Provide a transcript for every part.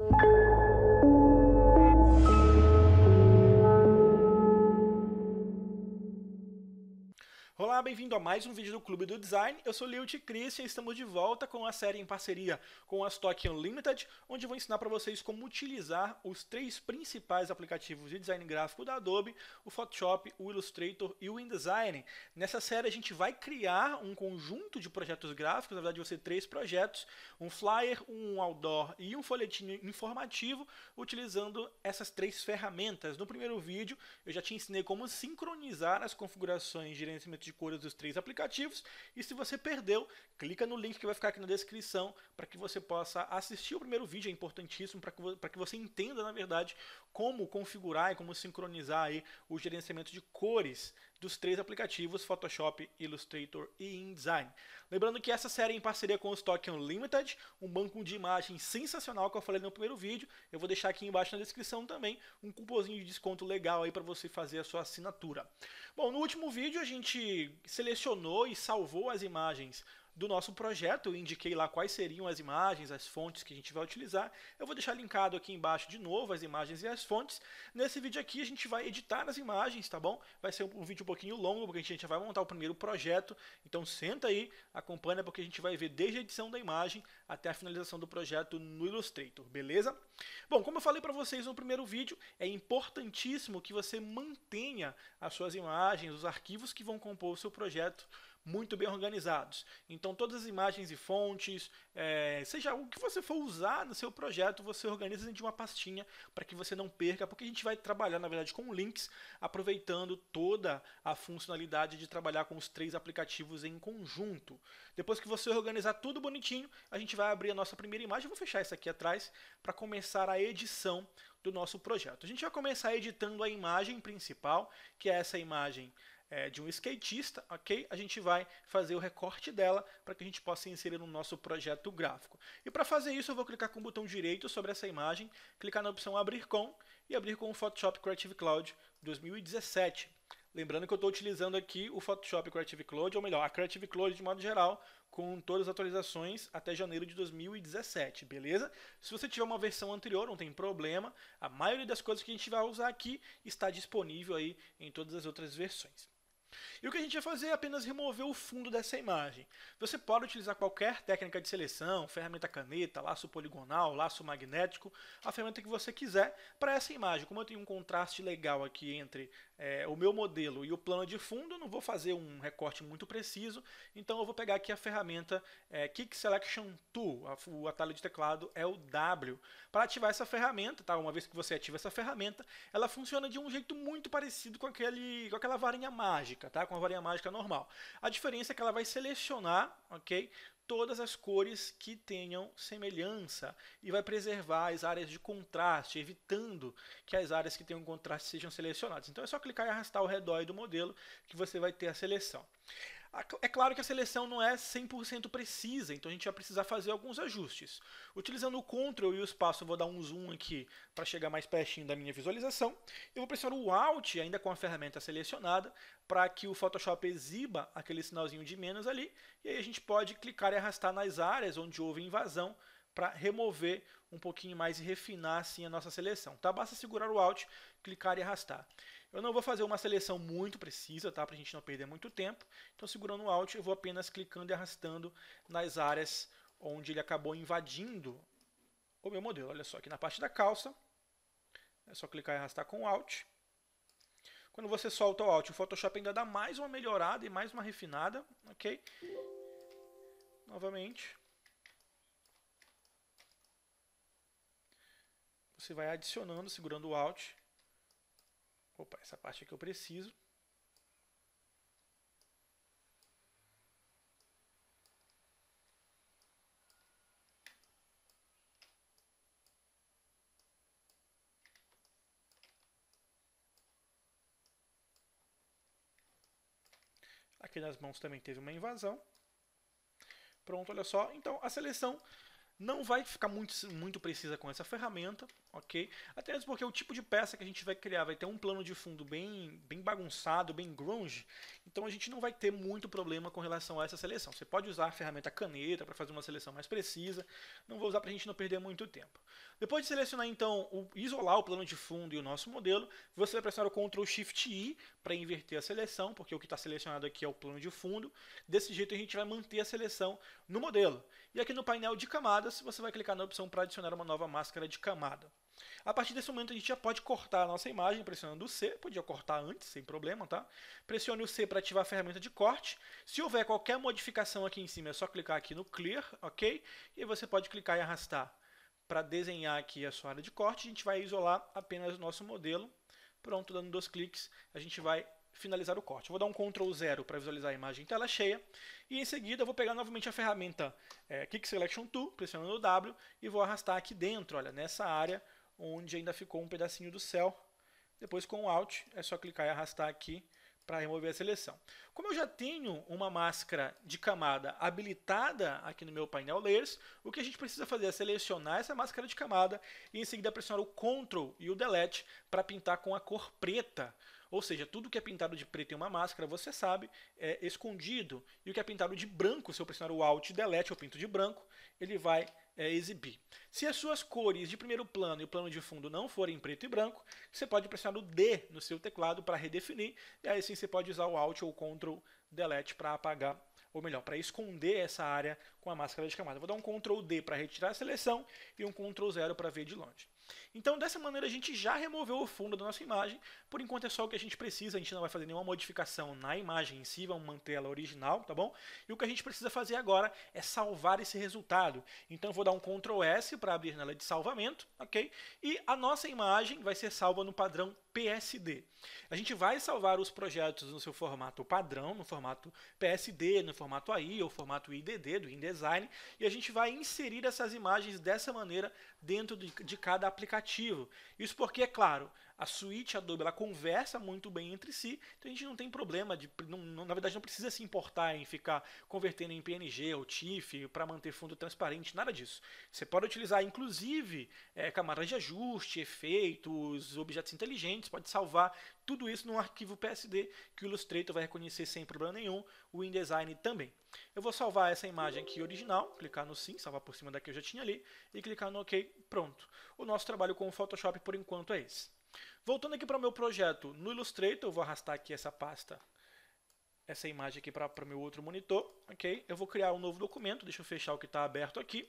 Thank you Olá, bem-vindo a mais um vídeo do Clube do Design. Eu sou Liut Christian e estamos de volta com a série em parceria com a Stock Unlimited, onde vou ensinar para vocês como utilizar os três principais aplicativos de design gráfico da Adobe, o Photoshop, o Illustrator e o InDesign. Nessa série a gente vai criar um conjunto de projetos gráficos, na verdade vão ser três projetos, um flyer, um outdoor e um folhetinho informativo, utilizando essas três ferramentas. No primeiro vídeo eu já te ensinei como sincronizar as configurações de gerenciamento de cores dos três aplicativos. E se você perdeu, clica no link que vai ficar aqui na descrição para que você possa assistir o primeiro vídeo, é importantíssimo para que, que você entenda, na verdade, como configurar e como sincronizar aí o gerenciamento de cores dos três aplicativos Photoshop, Illustrator e InDesign. Lembrando que essa série é em parceria com o Stock Unlimited, um banco de imagens sensacional que eu falei no primeiro vídeo. Eu vou deixar aqui embaixo na descrição também um cupozinho de desconto legal aí para você fazer a sua assinatura. Bom, no último vídeo a gente selecionou e salvou as imagens do nosso projeto. Eu indiquei lá quais seriam as imagens, as fontes que a gente vai utilizar. Eu vou deixar linkado aqui embaixo de novo as imagens e as fontes. Nesse vídeo aqui a gente vai editar as imagens, tá bom? Vai ser um vídeo um pouquinho longo, porque a gente vai montar o primeiro projeto. Então senta aí, acompanha, porque a gente vai ver desde a edição da imagem até a finalização do projeto no Illustrator, beleza? Bom, como eu falei para vocês no primeiro vídeo, é importantíssimo que você mantenha as suas imagens, os arquivos que vão compor o seu projeto muito bem organizados. Então, todas as imagens e fontes, é, seja o que você for usar no seu projeto, você organiza dentro de uma pastinha para que você não perca, porque a gente vai trabalhar, na verdade, com links, aproveitando toda a funcionalidade de trabalhar com os três aplicativos em conjunto. Depois que você organizar tudo bonitinho, a gente vai abrir a nossa primeira imagem. Vou fechar isso aqui atrás para começar a edição do nosso projeto. A gente vai começar editando a imagem principal, que é essa imagem é, de um skatista, ok? A gente vai fazer o recorte dela para que a gente possa inserir no nosso projeto gráfico. E para fazer isso, eu vou clicar com o botão direito sobre essa imagem, clicar na opção Abrir com e abrir com o Photoshop Creative Cloud 2017. Lembrando que eu estou utilizando aqui o Photoshop Creative Cloud, ou melhor, a Creative Cloud de modo geral, com todas as atualizações até janeiro de 2017, beleza? Se você tiver uma versão anterior, não tem problema. A maioria das coisas que a gente vai usar aqui está disponível aí em todas as outras versões. E o que a gente vai fazer é apenas remover o fundo dessa imagem. Você pode utilizar qualquer técnica de seleção, ferramenta caneta, laço poligonal, laço magnético, a ferramenta que você quiser para essa imagem. Como eu tenho um contraste legal aqui entre é, o meu modelo e o plano de fundo, não vou fazer um recorte muito preciso, então eu vou pegar aqui a ferramenta é, Kick Selection Tool, o atalho de teclado é o W. Para ativar essa ferramenta, tá? uma vez que você ativa essa ferramenta, ela funciona de um jeito muito parecido com, aquele, com aquela varinha mágica, tá? com a varinha mágica normal. A diferença é que ela vai selecionar ok, todas as cores que tenham semelhança e vai preservar as áreas de contraste, evitando que as áreas que tenham contraste sejam selecionadas. Então é só clicar e arrastar ao redor do modelo que você vai ter a seleção. É claro que a seleção não é 100% precisa, então a gente vai precisar fazer alguns ajustes. Utilizando o Ctrl e o espaço, eu vou dar um zoom aqui para chegar mais pertinho da minha visualização. Eu vou pressionar o Alt, ainda com a ferramenta selecionada, para que o Photoshop exiba aquele sinalzinho de menos ali, e aí a gente pode clicar e arrastar nas áreas onde houve invasão para remover um pouquinho mais e refinar assim a nossa seleção. Tá? Basta segurar o Alt, clicar e arrastar. Eu não vou fazer uma seleção muito precisa, tá? Para a gente não perder muito tempo. Então, segurando o Alt, eu vou apenas clicando e arrastando nas áreas onde ele acabou invadindo o meu modelo. Olha só, aqui na parte da calça, é só clicar e arrastar com o Alt. Quando você solta o Alt, o Photoshop ainda dá mais uma melhorada e mais uma refinada, ok? Novamente. Você vai adicionando, segurando o Alt, Opa, essa parte aqui eu preciso. Aqui nas mãos também teve uma invasão. Pronto, olha só. Então a seleção não vai ficar muito, muito precisa com essa ferramenta, ok? Até mesmo porque o tipo de peça que a gente vai criar vai ter um plano de fundo bem, bem bagunçado, bem grunge, então a gente não vai ter muito problema com relação a essa seleção. Você pode usar a ferramenta caneta para fazer uma seleção mais precisa, não vou usar para a gente não perder muito tempo. Depois de selecionar então, o, isolar o plano de fundo e o nosso modelo, você vai pressionar o Ctrl Shift I para inverter a seleção, porque o que está selecionado aqui é o plano de fundo. Desse jeito a gente vai manter a seleção no modelo. E aqui no painel de camadas, camadas, você vai clicar na opção para adicionar uma nova máscara de camada. A partir desse momento a gente já pode cortar a nossa imagem pressionando o C, podia cortar antes, sem problema, tá? Pressione o C para ativar a ferramenta de corte. Se houver qualquer modificação aqui em cima, é só clicar aqui no Clear, ok? E você pode clicar e arrastar para desenhar aqui a sua área de corte. A gente vai isolar apenas o nosso modelo. Pronto, dando dois cliques, a gente vai finalizar o corte. Eu vou dar um Ctrl 0 para visualizar a imagem em tela cheia. E em seguida eu vou pegar novamente a ferramenta é, Kick Selection Tool, pressionando o W, e vou arrastar aqui dentro, olha, nessa área onde ainda ficou um pedacinho do céu. Depois com o Alt é só clicar e arrastar aqui para remover a seleção. Como eu já tenho uma máscara de camada habilitada aqui no meu painel Layers, o que a gente precisa fazer é selecionar essa máscara de camada e em seguida pressionar o Ctrl e o Delete para pintar com a cor preta ou seja, tudo que é pintado de preto em uma máscara, você sabe, é escondido. E o que é pintado de branco, se eu pressionar o Alt Delete, eu pinto de branco, ele vai é, exibir. Se as suas cores de primeiro plano e o plano de fundo não forem preto e branco, você pode pressionar o D no seu teclado para redefinir. E aí sim você pode usar o Alt ou Ctrl Delete para apagar ou melhor, para esconder essa área com a máscara de camada. Vou dar um Ctrl D para retirar a seleção e um Ctrl 0 para ver de longe. Então, dessa maneira, a gente já removeu o fundo da nossa imagem. Por enquanto, é só o que a gente precisa. A gente não vai fazer nenhuma modificação na imagem em si, vamos manter ela original, tá bom? E o que a gente precisa fazer agora é salvar esse resultado. Então, vou dar um Ctrl S para abrir nela janela de salvamento, ok? E a nossa imagem vai ser salva no padrão PSD. A gente vai salvar os projetos no seu formato padrão, no formato PSD, no formato AI ou formato IDD do InDesign, e a gente vai inserir essas imagens dessa maneira dentro de cada aplicativo. Isso porque, é claro, a suíte a Adobe ela conversa muito bem entre si, então a gente não tem problema de, não, não, na verdade, não precisa se importar em ficar convertendo em PNG ou TIFF para manter fundo transparente, nada disso. Você pode utilizar, inclusive, é, camadas de ajuste, efeitos, objetos inteligentes, pode salvar tudo isso num arquivo PSD que o Illustrator vai reconhecer sem problema nenhum, o InDesign também. Eu vou salvar essa imagem aqui original, clicar no Sim, salvar por cima da que eu já tinha ali, e clicar no OK, pronto. O nosso trabalho com o Photoshop por enquanto é esse. Voltando aqui para o meu projeto, no Illustrator, eu vou arrastar aqui essa pasta, essa imagem aqui para o meu outro monitor, ok? Eu vou criar um novo documento, deixa eu fechar o que está aberto aqui.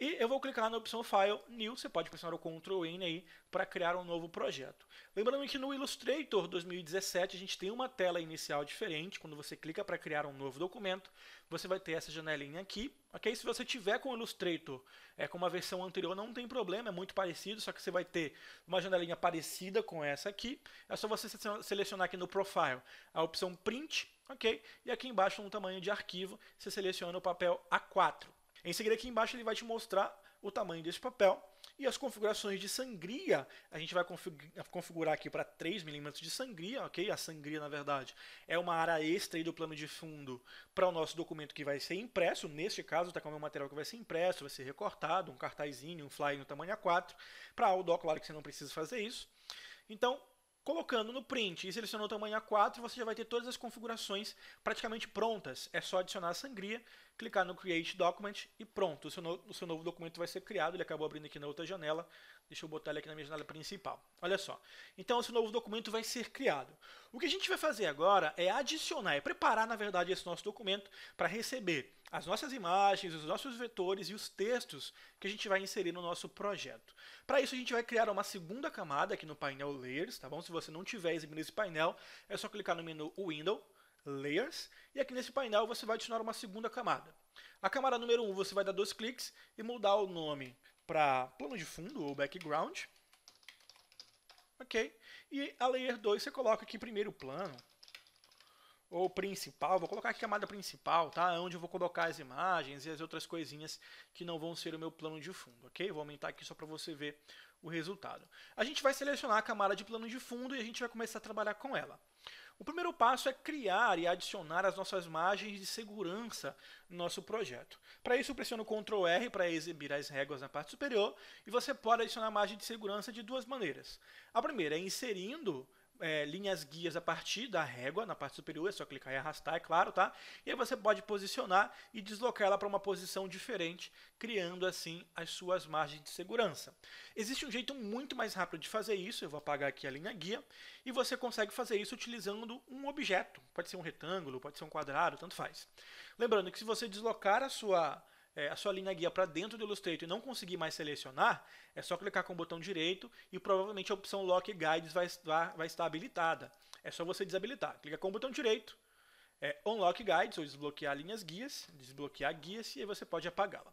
E eu vou clicar na opção File, New, você pode pressionar o Ctrl N aí para criar um novo projeto. Lembrando que no Illustrator 2017 a gente tem uma tela inicial diferente, quando você clica para criar um novo documento, você vai ter essa janelinha aqui, ok? Se você tiver com o Illustrator é, com uma versão anterior, não tem problema, é muito parecido, só que você vai ter uma janelinha parecida com essa aqui, é só você selecionar aqui no Profile a opção Print, ok? E aqui embaixo no tamanho de arquivo, você seleciona o papel A4. Em seguida, aqui embaixo, ele vai te mostrar o tamanho desse papel. E as configurações de sangria, a gente vai configurar aqui para 3 milímetros de sangria, ok? A sangria, na verdade, é uma área extra do plano de fundo para o nosso documento que vai ser impresso. Neste caso, está com o meu material que vai ser impresso, vai ser recortado, um cartazinho, um flyer no tamanho A4. Para Aldo, claro que você não precisa fazer isso. Então, colocando no print e selecionando o tamanho A4, você já vai ter todas as configurações praticamente prontas. É só adicionar a sangria clicar no Create Document e pronto, o seu, no, o seu novo documento vai ser criado. Ele acabou abrindo aqui na outra janela. Deixa eu botar ele aqui na minha janela principal. Olha só. Então, esse novo documento vai ser criado. O que a gente vai fazer agora é adicionar, é preparar, na verdade, esse nosso documento para receber as nossas imagens, os nossos vetores e os textos que a gente vai inserir no nosso projeto. Para isso, a gente vai criar uma segunda camada aqui no painel Layers, tá bom? Se você não tiver exibindo esse painel, é só clicar no menu Window, Layers, e aqui nesse painel você vai adicionar uma segunda camada. A camada número 1 um, você vai dar dois cliques e mudar o nome para plano de fundo ou background. Ok? E a Layer 2 você coloca aqui primeiro plano, ou principal, vou colocar aqui a camada principal, tá? É onde eu vou colocar as imagens e as outras coisinhas que não vão ser o meu plano de fundo, ok? Vou aumentar aqui só para você ver o resultado. A gente vai selecionar a camada de plano de fundo e a gente vai começar a trabalhar com ela. O primeiro passo é criar e adicionar as nossas margens de segurança no nosso projeto. Para isso, pressiona o Ctrl R para exibir as réguas na parte superior e você pode adicionar margem de segurança de duas maneiras. A primeira é inserindo é, linhas guias a partir da régua, na parte superior, é só clicar e arrastar, é claro, tá? E aí você pode posicionar e deslocar ela para uma posição diferente, criando assim as suas margens de segurança. Existe um jeito muito mais rápido de fazer isso, eu vou apagar aqui a linha guia, e você consegue fazer isso utilizando um objeto, pode ser um retângulo, pode ser um quadrado, tanto faz. Lembrando que se você deslocar a sua é, a sua linha guia para dentro do Illustrator e não conseguir mais selecionar, é só clicar com o botão direito e provavelmente a opção Lock Guides vai, estar, vai estar habilitada. É só você desabilitar. Clica com o botão direito, é, Unlock Guides, ou desbloquear linhas guias, desbloquear guias, e aí você pode apagá-la.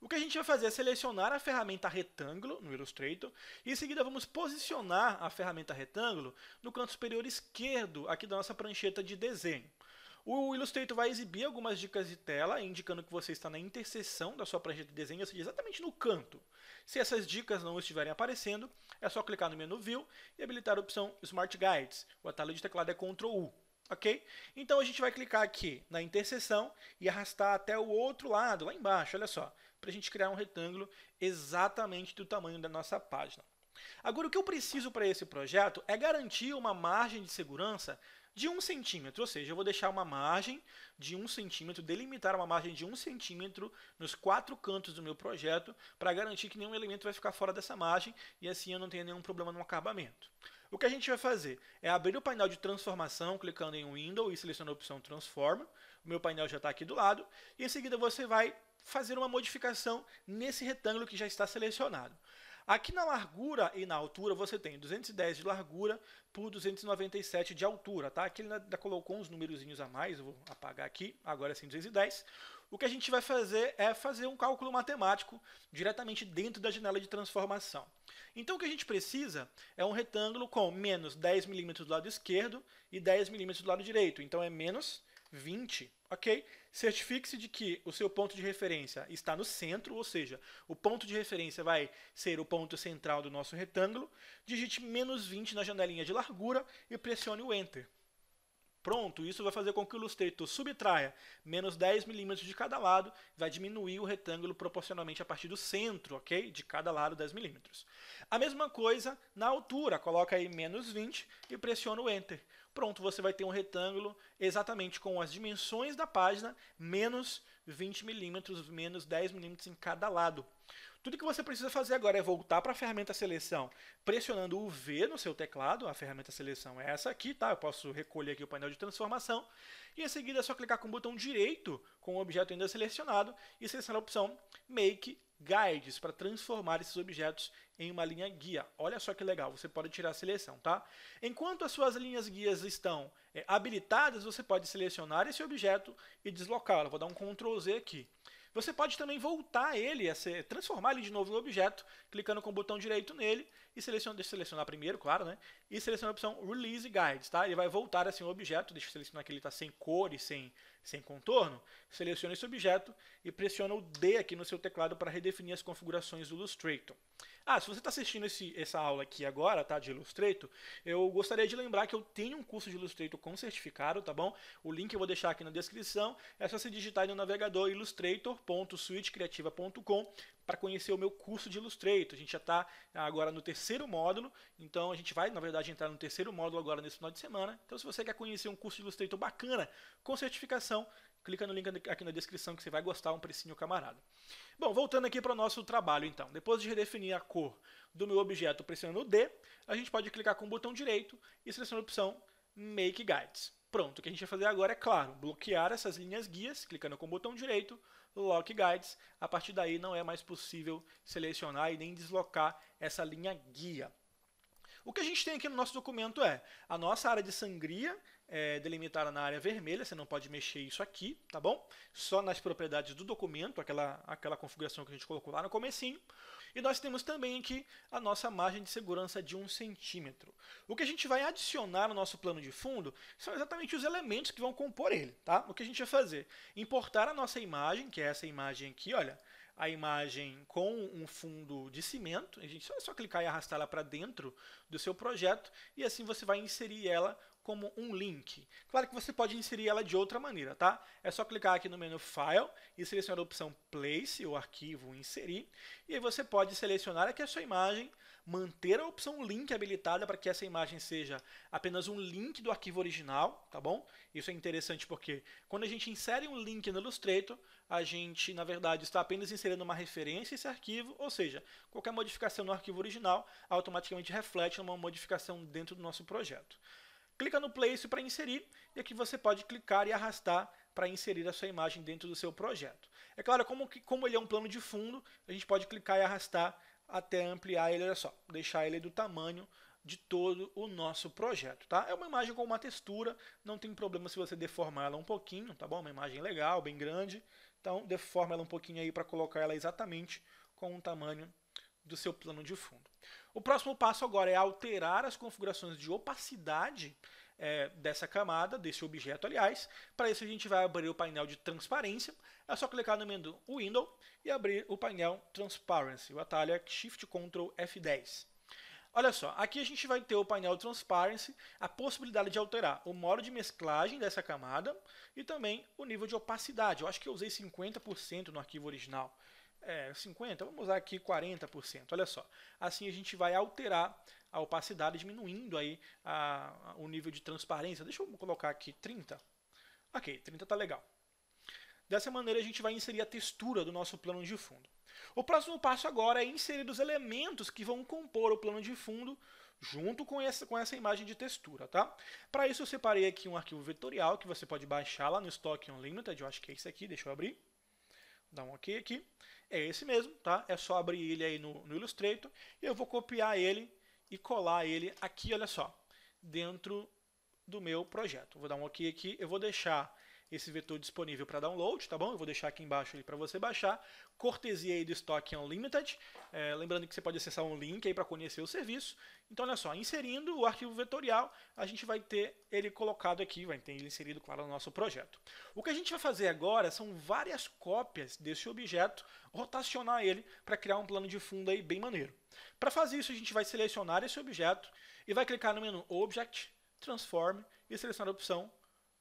O que a gente vai fazer é selecionar a ferramenta retângulo no Illustrator e em seguida vamos posicionar a ferramenta retângulo no canto superior esquerdo aqui da nossa prancheta de desenho. O Illustrator vai exibir algumas dicas de tela, indicando que você está na interseção da sua prancha de desenho, ou seja, exatamente no canto. Se essas dicas não estiverem aparecendo, é só clicar no menu View e habilitar a opção Smart Guides. O atalho de teclado é Ctrl U. Ok? Então a gente vai clicar aqui na interseção e arrastar até o outro lado, lá embaixo, olha só, para a gente criar um retângulo exatamente do tamanho da nossa página. Agora, o que eu preciso para esse projeto é garantir uma margem de segurança de um centímetro, ou seja, eu vou deixar uma margem de um centímetro, delimitar uma margem de um centímetro nos quatro cantos do meu projeto para garantir que nenhum elemento vai ficar fora dessa margem e assim eu não tenho nenhum problema no acabamento. O que a gente vai fazer é abrir o painel de transformação clicando em Window e selecionando a opção Transforma. O meu painel já está aqui do lado e em seguida você vai fazer uma modificação nesse retângulo que já está selecionado. Aqui na largura e na altura você tem 210 de largura por 297 de altura, tá? Aqui ele ainda colocou uns númerozinhos a mais, eu vou apagar aqui, agora sim 210. O que a gente vai fazer é fazer um cálculo matemático diretamente dentro da janela de transformação. Então o que a gente precisa é um retângulo com menos 10 milímetros do lado esquerdo e 10 milímetros do lado direito. Então é menos 20, ok? Certifique-se de que o seu ponto de referência está no centro, ou seja, o ponto de referência vai ser o ponto central do nosso retângulo. Digite menos 20 na janelinha de largura e pressione o Enter. Pronto, isso vai fazer com que o Illustrator subtraia menos 10 milímetros de cada lado, vai diminuir o retângulo proporcionalmente a partir do centro, ok? De cada lado 10 milímetros. A mesma coisa na altura, coloca aí menos 20 e pressiona o Enter pronto, você vai ter um retângulo exatamente com as dimensões da página, menos 20 milímetros, menos 10 milímetros em cada lado. Tudo que você precisa fazer agora é voltar para a ferramenta seleção, pressionando o V no seu teclado, a ferramenta seleção é essa aqui, tá? Eu posso recolher aqui o painel de transformação, e em seguida é só clicar com o botão direito, com o objeto ainda selecionado, e selecionar a opção Make guides para transformar esses objetos em uma linha guia. Olha só que legal, você pode tirar a seleção, tá? Enquanto as suas linhas guias estão é, habilitadas, você pode selecionar esse objeto e deslocá-lo. Vou dar um Ctrl Z aqui. Você pode também voltar ele, a ser, transformar ele de novo no objeto, clicando com o botão direito nele e selecionar, deixa eu selecionar primeiro, claro, né? E selecionar a opção Release Guides, tá? Ele vai voltar assim o objeto, deixa eu selecionar que ele está sem cores, sem sem contorno, selecione esse objeto e pressiona o D aqui no seu teclado para redefinir as configurações do Illustrator. Ah, se você está assistindo esse, essa aula aqui agora, tá, de Illustrator, eu gostaria de lembrar que eu tenho um curso de Illustrator com certificado, tá bom? O link eu vou deixar aqui na descrição, é só se digitar no navegador illustrator.suitecreativa.com para conhecer o meu curso de Illustrator. A gente já está agora no terceiro módulo, então a gente vai, na verdade, entrar no terceiro módulo agora nesse final de semana. Então, se você quer conhecer um curso de Illustrator bacana, com certificação, clica no link aqui na descrição que você vai gostar, um precinho camarada. Bom, voltando aqui para o nosso trabalho então. Depois de redefinir a cor do meu objeto pressionando o D, a gente pode clicar com o botão direito e selecionar a opção Make Guides. Pronto, o que a gente vai fazer agora é, claro, bloquear essas linhas guias, clicando com o botão direito, Lock Guides. A partir daí não é mais possível selecionar e nem deslocar essa linha guia. O que a gente tem aqui no nosso documento é a nossa área de sangria, é, delimitada na área vermelha, você não pode mexer isso aqui, tá bom? Só nas propriedades do documento, aquela, aquela configuração que a gente colocou lá no comecinho. E nós temos também aqui a nossa margem de segurança de 1 centímetro. O que a gente vai adicionar no nosso plano de fundo são exatamente os elementos que vão compor ele, tá? O que a gente vai fazer? Importar a nossa imagem, que é essa imagem aqui, olha, a imagem com um fundo de cimento. A gente é só clicar e arrastar ela para dentro do seu projeto e assim você vai inserir ela como um link. Claro que você pode inserir ela de outra maneira, tá? É só clicar aqui no menu File e selecionar a opção Place, o arquivo inserir, e aí você pode selecionar aqui a sua imagem, manter a opção link habilitada para que essa imagem seja apenas um link do arquivo original, tá bom? Isso é interessante porque quando a gente insere um link no Illustrator, a gente, na verdade, está apenas inserindo uma referência a esse arquivo, ou seja, qualquer modificação no arquivo original automaticamente reflete uma modificação dentro do nosso projeto. Clica no Place para inserir, e aqui você pode clicar e arrastar para inserir a sua imagem dentro do seu projeto. É claro, como, que, como ele é um plano de fundo, a gente pode clicar e arrastar até ampliar ele, olha só, deixar ele do tamanho de todo o nosso projeto, tá? É uma imagem com uma textura, não tem problema se você deformar ela um pouquinho, tá bom? Uma imagem legal, bem grande, então deforma ela um pouquinho aí para colocar ela exatamente com o tamanho do seu plano de fundo. O próximo passo agora é alterar as configurações de opacidade é, dessa camada, desse objeto, aliás. Para isso a gente vai abrir o painel de transparência. É só clicar no menu Window e abrir o painel Transparency. O atalho é Shift Ctrl F10. Olha só, aqui a gente vai ter o painel Transparency, a possibilidade de alterar o modo de mesclagem dessa camada e também o nível de opacidade. Eu acho que eu usei 50% no arquivo original. É, 50%, vamos usar aqui 40%, olha só. Assim a gente vai alterar a opacidade, diminuindo aí a, a, o nível de transparência. Deixa eu colocar aqui 30. Ok, 30 está legal. Dessa maneira a gente vai inserir a textura do nosso plano de fundo. O próximo passo agora é inserir os elementos que vão compor o plano de fundo junto com essa, com essa imagem de textura, tá? Para isso eu separei aqui um arquivo vetorial que você pode baixar lá no Stock Unlimited, eu acho que é esse aqui, deixa eu abrir. Dá um ok aqui. É esse mesmo, tá? É só abrir ele aí no, no Illustrator e eu vou copiar ele e colar ele aqui, olha só, dentro do meu projeto. Vou dar um OK aqui, eu vou deixar esse vetor disponível para download, tá bom? Eu vou deixar aqui embaixo ele para você baixar. Cortesia aí do Stock Unlimited. É, lembrando que você pode acessar um link aí para conhecer o serviço. Então, olha só, inserindo o arquivo vetorial, a gente vai ter ele colocado aqui, vai ter ele inserido, claro, no nosso projeto. O que a gente vai fazer agora são várias cópias desse objeto, rotacionar ele para criar um plano de fundo aí bem maneiro. Para fazer isso, a gente vai selecionar esse objeto e vai clicar no menu Object, Transform e selecionar a opção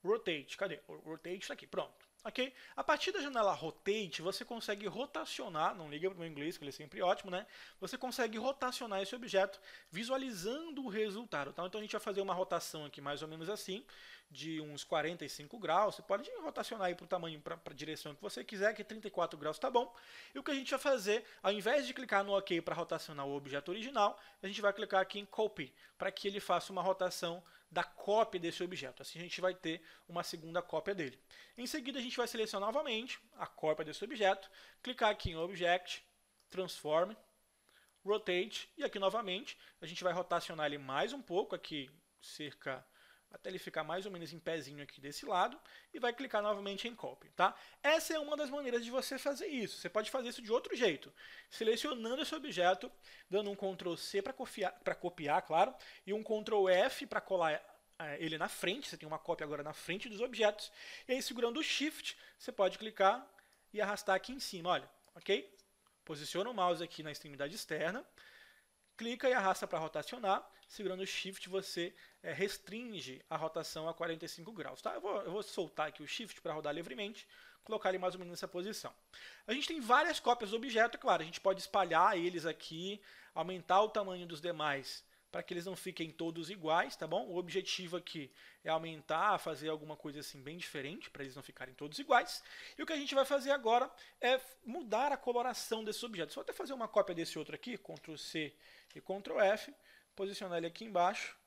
rotate. Cadê? Rotate está aqui, pronto. Ok? A partir da janela rotate, você consegue rotacionar, não liga para o meu inglês, que ele é sempre ótimo, né? Você consegue rotacionar esse objeto visualizando o resultado. Tá? Então a gente vai fazer uma rotação aqui mais ou menos assim, de uns 45 graus. Você pode rotacionar aí para o tamanho, para a direção que você quiser, que 34 graus está bom. E o que a gente vai fazer, ao invés de clicar no OK para rotacionar o objeto original, a gente vai clicar aqui em Copy, para que ele faça uma rotação da cópia desse objeto. Assim a gente vai ter uma segunda cópia dele. Em seguida a gente vai selecionar novamente a cópia desse objeto, clicar aqui em Object, Transform, Rotate e aqui novamente a gente vai rotacionar ele mais um pouco, aqui cerca até ele ficar mais ou menos em pezinho aqui desse lado, e vai clicar novamente em copy, tá? Essa é uma das maneiras de você fazer isso. Você pode fazer isso de outro jeito, selecionando esse objeto, dando um Ctrl C para copiar, copiar, claro, e um Ctrl F para colar eh, ele na frente, você tem uma cópia agora na frente dos objetos, e aí segurando o Shift, você pode clicar e arrastar aqui em cima, olha, ok? Posiciona o mouse aqui na extremidade externa, clica e arrasta para rotacionar, segurando o shift você é, restringe a rotação a 45 graus. Tá? Eu, vou, eu vou soltar aqui o shift para rodar livremente, colocar ele mais ou menos nessa posição. A gente tem várias cópias do objeto, é claro, a gente pode espalhar eles aqui, aumentar o tamanho dos demais para que eles não fiquem todos iguais, tá bom? O objetivo aqui é aumentar, fazer alguma coisa assim bem diferente, para eles não ficarem todos iguais. E o que a gente vai fazer agora é mudar a coloração desses objetos. Vou até fazer uma cópia desse outro aqui, Ctrl C e Ctrl F, posicionar ele aqui embaixo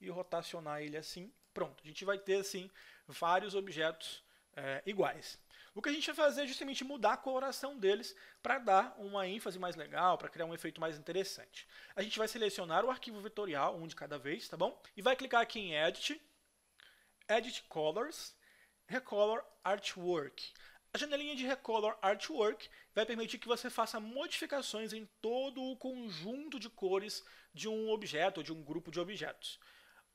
e rotacionar ele assim. Pronto, a gente vai ter assim vários objetos é, iguais. O que a gente vai fazer é justamente mudar a coloração deles para dar uma ênfase mais legal, para criar um efeito mais interessante. A gente vai selecionar o arquivo vetorial, um de cada vez, tá bom? E vai clicar aqui em Edit, Edit Colors, Recolor Artwork. A janelinha de Recolor Artwork vai permitir que você faça modificações em todo o conjunto de cores de um objeto ou de um grupo de objetos.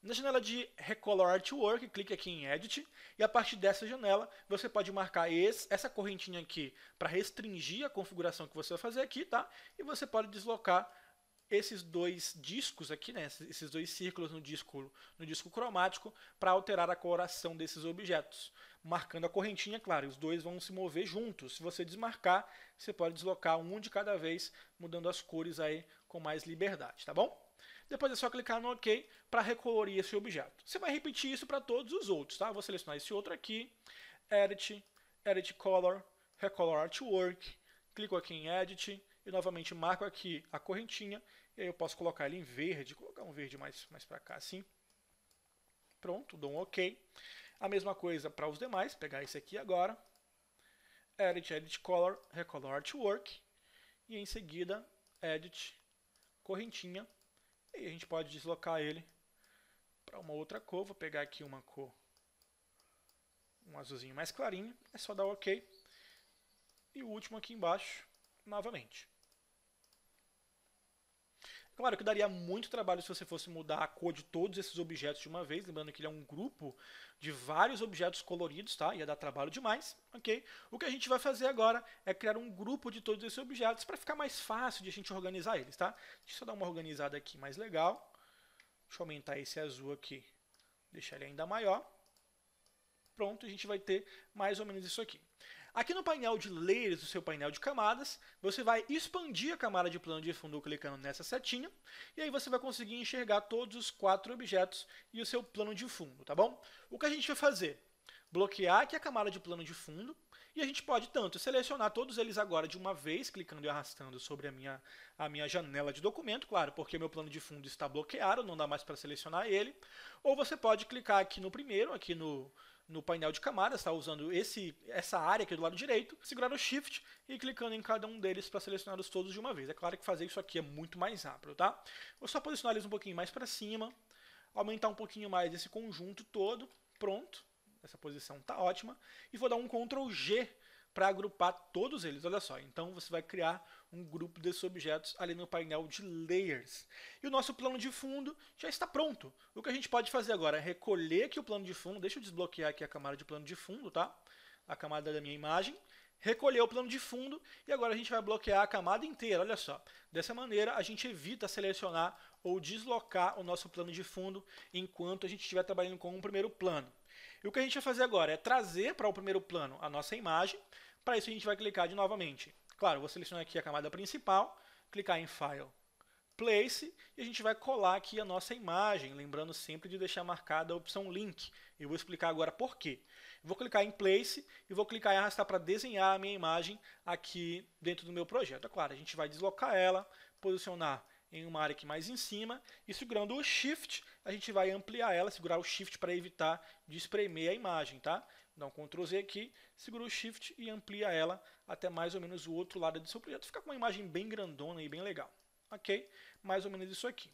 Na janela de Recolor Artwork, clique aqui em Edit, e a partir dessa janela você pode marcar esse, essa correntinha aqui para restringir a configuração que você vai fazer aqui, tá? E você pode deslocar esses dois discos aqui, né, esses dois círculos no disco, no disco cromático, para alterar a coloração desses objetos. Marcando a correntinha, claro, os dois vão se mover juntos. Se você desmarcar, você pode deslocar um de cada vez, mudando as cores aí com mais liberdade, tá bom? Depois é só clicar no OK para recolorir esse objeto. Você vai repetir isso para todos os outros, tá? vou selecionar esse outro aqui, Edit, Edit Color, Recolor Artwork, clico aqui em Edit e novamente marco aqui a correntinha e aí eu posso colocar ele em verde, colocar um verde mais, mais para cá assim. Pronto, dou um OK. A mesma coisa para os demais, pegar esse aqui agora. Edit, Edit Color, Recolor Artwork. E em seguida, Edit, Correntinha. E a gente pode deslocar ele para uma outra cor. Vou pegar aqui uma cor, um azulzinho mais clarinho. É só dar OK. E o último aqui embaixo, novamente. Claro que daria muito trabalho se você fosse mudar a cor de todos esses objetos de uma vez, lembrando que ele é um grupo de vários objetos coloridos, tá? Ia dar trabalho demais, ok? O que a gente vai fazer agora é criar um grupo de todos esses objetos para ficar mais fácil de a gente organizar eles, tá? Deixa eu dar uma organizada aqui mais legal. Deixa eu aumentar esse azul aqui, deixar ele ainda maior. Pronto, a gente vai ter mais ou menos isso aqui. Aqui no painel de layers do seu painel de camadas, você vai expandir a camada de plano de fundo clicando nessa setinha, e aí você vai conseguir enxergar todos os quatro objetos e o seu plano de fundo, tá bom? O que a gente vai fazer? Bloquear aqui a camada de plano de fundo, e a gente pode tanto selecionar todos eles agora de uma vez, clicando e arrastando sobre a minha, a minha janela de documento, claro, porque meu plano de fundo está bloqueado, não dá mais para selecionar ele. Ou você pode clicar aqui no primeiro, aqui no, no painel de camadas, está usando esse, essa área aqui do lado direito, segurando o Shift e clicando em cada um deles para selecioná-los todos de uma vez. É claro que fazer isso aqui é muito mais rápido, tá? Vou só posicionar eles um pouquinho mais para cima, aumentar um pouquinho mais esse conjunto todo, pronto. Essa posição está ótima. E vou dar um Ctrl G para agrupar todos eles, olha só. Então você vai criar um grupo desses objetos ali no painel de layers. E o nosso plano de fundo já está pronto. O que a gente pode fazer agora é recolher aqui o plano de fundo, deixa eu desbloquear aqui a camada de plano de fundo, tá? A camada da minha imagem, recolher o plano de fundo e agora a gente vai bloquear a camada inteira, olha só. Dessa maneira a gente evita selecionar ou deslocar o nosso plano de fundo enquanto a gente estiver trabalhando com o um primeiro plano. E o que a gente vai fazer agora é trazer para o primeiro plano a nossa imagem, para isso a gente vai clicar de novamente Claro, vou selecionar aqui a camada principal, clicar em File, Place, e a gente vai colar aqui a nossa imagem, lembrando sempre de deixar marcada a opção Link. Eu vou explicar agora por quê. Vou clicar em Place e vou clicar em arrastar para desenhar a minha imagem aqui dentro do meu projeto. É claro, a gente vai deslocar ela, posicionar em uma área aqui mais em cima e segurando o Shift, a gente vai ampliar ela, segurar o Shift para evitar de espremer a imagem, tá? Dá um Ctrl Z aqui, segura o Shift e amplia ela até mais ou menos o outro lado do seu projeto. Fica com uma imagem bem grandona e bem legal. Ok? Mais ou menos isso aqui.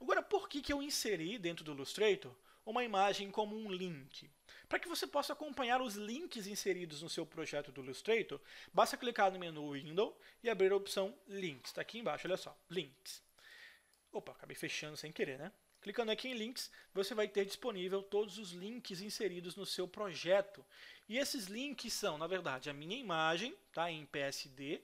Agora, por que, que eu inseri dentro do Illustrator uma imagem como um link? Para que você possa acompanhar os links inseridos no seu projeto do Illustrator, basta clicar no menu Window e abrir a opção Links. Está aqui embaixo, olha só, Links. Opa, acabei fechando sem querer, né? Clicando aqui em links, você vai ter disponível todos os links inseridos no seu projeto. E esses links são, na verdade, a minha imagem, tá, em PSD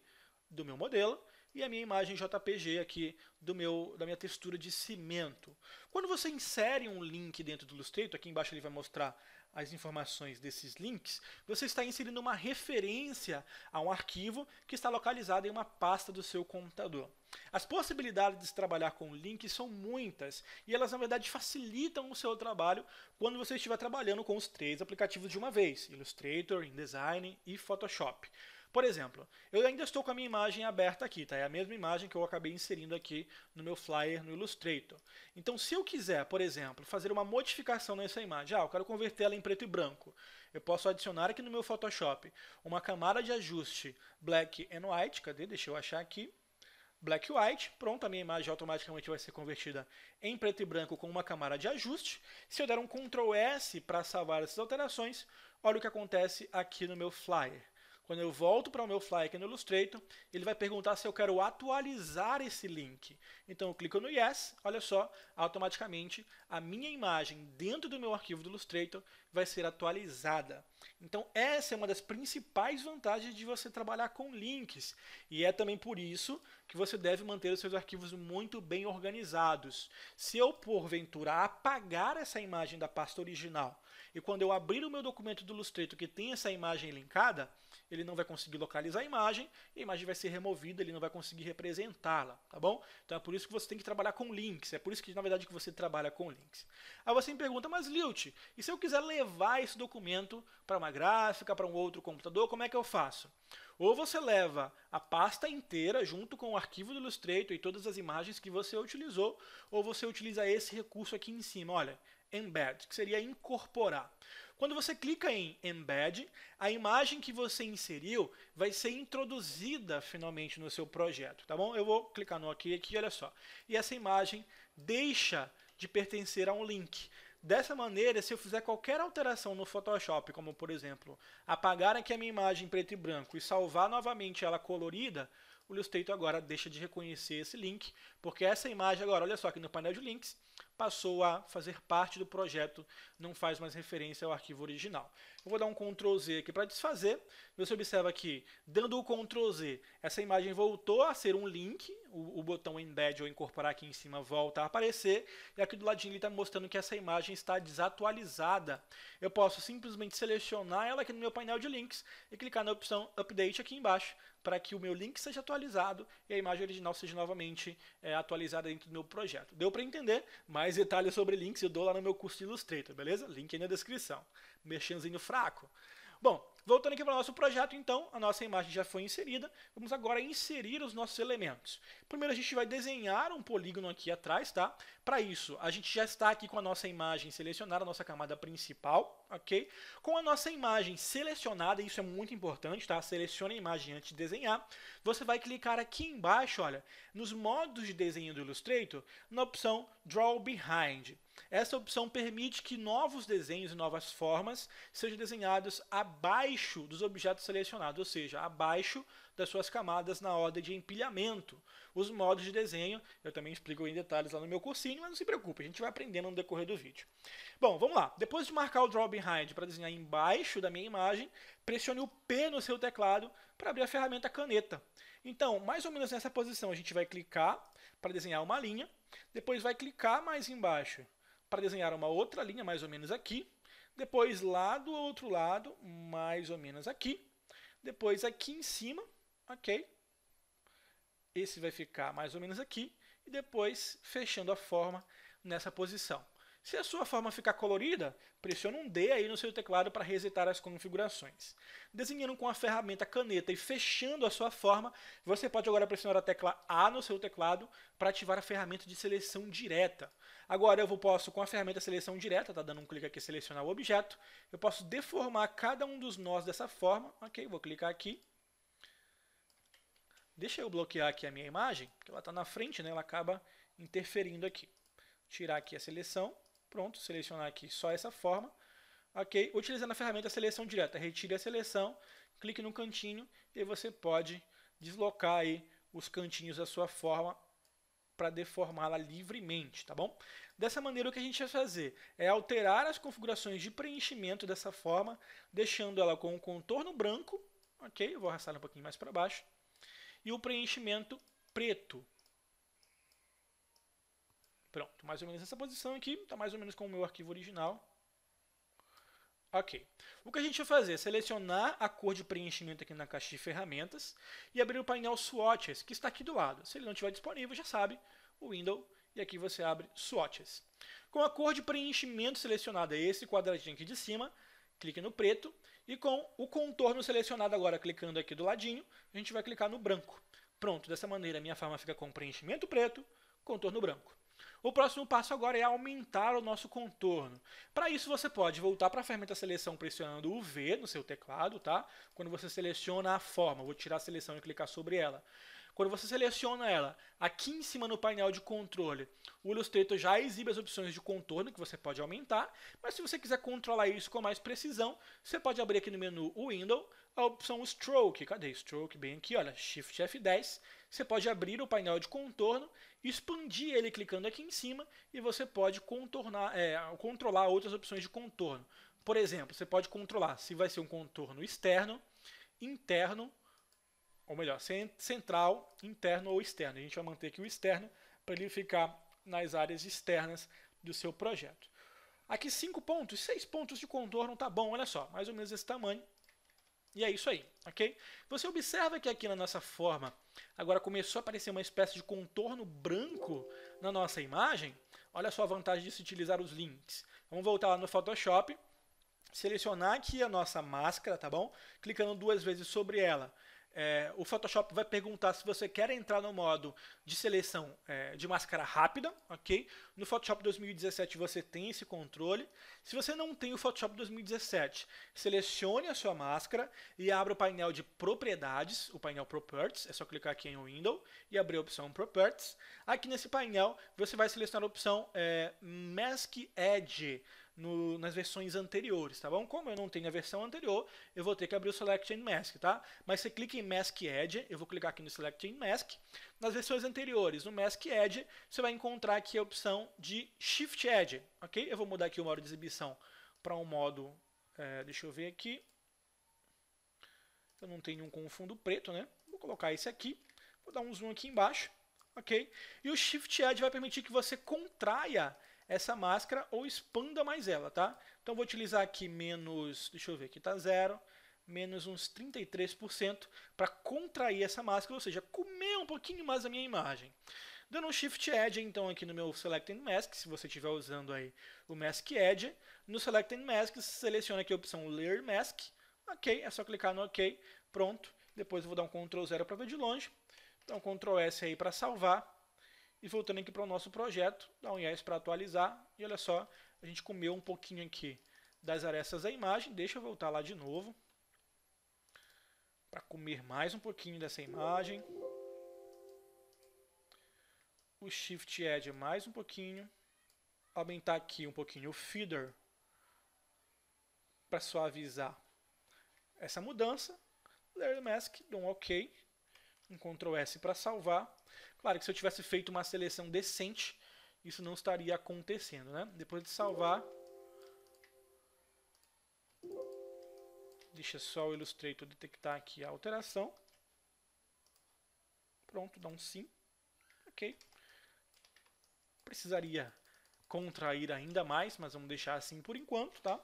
do meu modelo e a minha imagem JPG aqui do meu da minha textura de cimento. Quando você insere um link dentro do Illustrator, aqui embaixo ele vai mostrar as informações desses links, você está inserindo uma referência a um arquivo que está localizado em uma pasta do seu computador. As possibilidades de trabalhar com links são muitas e elas, na verdade, facilitam o seu trabalho quando você estiver trabalhando com os três aplicativos de uma vez: Illustrator, InDesign e Photoshop. Por exemplo, eu ainda estou com a minha imagem aberta aqui, tá? É a mesma imagem que eu acabei inserindo aqui no meu flyer no Illustrator. Então, se eu quiser, por exemplo, fazer uma modificação nessa imagem, ah, eu quero converter ela em preto e branco, eu posso adicionar aqui no meu Photoshop uma camada de ajuste black and white, cadê? Deixa eu achar aqui black and white, pronto, a minha imagem automaticamente vai ser convertida em preto e branco com uma camada de ajuste. Se eu der um Ctrl S para salvar essas alterações, olha o que acontece aqui no meu flyer. Quando eu volto para o meu fly aqui no Illustrator, ele vai perguntar se eu quero atualizar esse link. Então eu clico no Yes, olha só, automaticamente a minha imagem dentro do meu arquivo do Illustrator vai ser atualizada. Então essa é uma das principais vantagens de você trabalhar com links. E é também por isso que você deve manter os seus arquivos muito bem organizados. Se eu porventura apagar essa imagem da pasta original e quando eu abrir o meu documento do Illustrator que tem essa imagem linkada, ele não vai conseguir localizar a imagem, e a imagem vai ser removida, ele não vai conseguir representá-la, tá bom? Então é por isso que você tem que trabalhar com links, é por isso que na verdade que você trabalha com links. Aí você me pergunta, mas Lilt, e se eu quiser levar esse documento para uma gráfica, para um outro computador, como é que eu faço? Ou você leva a pasta inteira junto com o arquivo do Illustrator e todas as imagens que você utilizou, ou você utiliza esse recurso aqui em cima, olha, embed, que seria incorporar. Quando você clica em Embed, a imagem que você inseriu vai ser introduzida finalmente no seu projeto, tá bom? Eu vou clicar no OK aqui, olha só. E essa imagem deixa de pertencer a um link. Dessa maneira, se eu fizer qualquer alteração no Photoshop, como por exemplo, apagar aqui a minha imagem preto e branco e salvar novamente ela colorida, o Illustrator agora deixa de reconhecer esse link, porque essa imagem agora, olha só aqui no painel de links, passou a fazer parte do projeto, não faz mais referência ao arquivo original. Eu vou dar um Ctrl Z aqui para desfazer. Você observa que, dando o Ctrl Z, essa imagem voltou a ser um link. O, o botão Embed ou Incorporar aqui em cima volta a aparecer. E aqui do ladinho ele está mostrando que essa imagem está desatualizada. Eu posso simplesmente selecionar ela aqui no meu painel de links e clicar na opção Update aqui embaixo para que o meu link seja atualizado e a imagem original seja novamente é, atualizada dentro do meu projeto. Deu para entender? Mais detalhes sobre links eu dou lá no meu curso de Illustrator, beleza? Link aí na descrição mexanzinho fraco. Bom, voltando aqui para o nosso projeto, então, a nossa imagem já foi inserida. Vamos agora inserir os nossos elementos. Primeiro a gente vai desenhar um polígono aqui atrás, tá? Para isso, a gente já está aqui com a nossa imagem selecionada, a nossa camada principal, ok? Com a nossa imagem selecionada, isso é muito importante, tá? Selecione a imagem antes de desenhar. Você vai clicar aqui embaixo, olha, nos modos de desenho do Illustrator, na opção Draw Behind. Essa opção permite que novos desenhos e novas formas sejam desenhados abaixo dos objetos selecionados, ou seja, abaixo das suas camadas na ordem de empilhamento. Os modos de desenho, eu também explico em detalhes lá no meu cursinho, mas não se preocupe, a gente vai aprendendo no decorrer do vídeo. Bom, vamos lá. Depois de marcar o Draw Behind para desenhar embaixo da minha imagem, pressione o P no seu teclado para abrir a ferramenta caneta. Então, mais ou menos nessa posição, a gente vai clicar para desenhar uma linha, depois vai clicar mais embaixo para desenhar uma outra linha mais ou menos aqui, depois lá do outro lado, mais ou menos aqui, depois aqui em cima, ok? Esse vai ficar mais ou menos aqui, e depois fechando a forma nessa posição. Se a sua forma ficar colorida, pressione um D aí no seu teclado para resetar as configurações. Desenhando com a ferramenta caneta e fechando a sua forma, você pode agora pressionar a tecla A no seu teclado para ativar a ferramenta de seleção direta. Agora eu posso, com a ferramenta seleção direta, tá dando um clique aqui selecionar o objeto, eu posso deformar cada um dos nós dessa forma. Ok, vou clicar aqui. Deixa eu bloquear aqui a minha imagem, que ela está na frente, né? ela acaba interferindo aqui. Tirar aqui a seleção Pronto, selecionar aqui só essa forma. Ok? Utilizando a ferramenta seleção direta, retire a seleção, clique no cantinho e você pode deslocar aí os cantinhos da sua forma para deformá-la livremente, tá bom? Dessa maneira o que a gente vai fazer é alterar as configurações de preenchimento dessa forma, deixando ela com o um contorno branco, ok? Eu vou arrastar um pouquinho mais para baixo, e o preenchimento preto, Pronto, mais ou menos essa posição aqui, está mais ou menos com o meu arquivo original. Ok. O que a gente vai fazer é selecionar a cor de preenchimento aqui na caixa de ferramentas e abrir o painel Swatches, que está aqui do lado. Se ele não estiver disponível, já sabe, o Window, e aqui você abre Swatches. Com a cor de preenchimento selecionada, esse quadradinho aqui de cima, clique no preto, e com o contorno selecionado agora, clicando aqui do ladinho, a gente vai clicar no branco. Pronto, dessa maneira minha forma fica com preenchimento preto, contorno branco. O próximo passo agora é aumentar o nosso contorno. Para isso, você pode voltar para a ferramenta seleção pressionando o V no seu teclado, tá? Quando você seleciona a forma, vou tirar a seleção e clicar sobre ela. Quando você seleciona ela, aqui em cima no painel de controle, o Illustrator já exibe as opções de contorno que você pode aumentar, mas se você quiser controlar isso com mais precisão, você pode abrir aqui no menu Window, a opção Stroke, cadê Stroke? Bem aqui, olha, Shift F10, você pode abrir o painel de contorno, expandir ele clicando aqui em cima e você pode contornar, é, controlar outras opções de contorno. Por exemplo, você pode controlar se vai ser um contorno externo, interno ou melhor, central, interno ou externo. A gente vai manter aqui o externo para ele ficar nas áreas externas do seu projeto. Aqui 5 pontos, 6 pontos de contorno tá bom, olha só, mais ou menos esse tamanho. E é isso aí, ok? Você observa que aqui na nossa forma, agora começou a aparecer uma espécie de contorno branco na nossa imagem. Olha só a vantagem de se utilizar os links. Vamos voltar lá no Photoshop, selecionar aqui a nossa máscara, tá bom? Clicando duas vezes sobre ela. É, o Photoshop vai perguntar se você quer entrar no modo de seleção é, de máscara rápida, ok? No Photoshop 2017 você tem esse controle. Se você não tem o Photoshop 2017, selecione a sua máscara e abra o painel de propriedades, o painel Properties. É só clicar aqui em Window e abrir a opção Properties. Aqui nesse painel você vai selecionar a opção é, Mask Edge no, nas versões anteriores, tá bom? Como eu não tenho a versão anterior, eu vou ter que abrir o Select and Mask, tá? Mas você clica em Mask Edge, eu vou clicar aqui no Select and Mask. Nas versões anteriores, no Mask Edge, você vai encontrar aqui a opção de Shift Edge, ok? Eu vou mudar aqui o modo de exibição para um modo, é, deixa eu ver aqui. Eu não tenho um com fundo preto, né? Vou colocar esse aqui, vou dar um zoom aqui embaixo, ok? E o Shift Edge vai permitir que você contraia essa máscara ou expanda mais ela, tá? Então vou utilizar aqui menos, deixa eu ver, aqui tá zero, menos uns 33% para contrair essa máscara, ou seja, comer um pouquinho mais a minha imagem. Dando um Shift Edge então aqui no meu Select and Mask, se você estiver usando aí o Mask Edge, no Select and Mask seleciona aqui a opção Layer Mask, ok, é só clicar no ok, pronto. Depois eu vou dar um Ctrl 0 para ver de longe, então Ctrl S aí para salvar, e voltando aqui para o nosso projeto, dá um yes para atualizar. E olha só, a gente comeu um pouquinho aqui das arestas da imagem. Deixa eu voltar lá de novo. Para comer mais um pouquinho dessa imagem. O Shift Edge mais um pouquinho. Aumentar aqui um pouquinho o Feeder. Para suavizar essa mudança. Layer Mask, dou um OK. Um Ctrl S para salvar Claro que se eu tivesse feito uma seleção decente, isso não estaria acontecendo, né? Depois de salvar... Deixa só o Illustrator detectar aqui a alteração. Pronto, dá um sim. Ok. Precisaria contrair ainda mais, mas vamos deixar assim por enquanto, tá?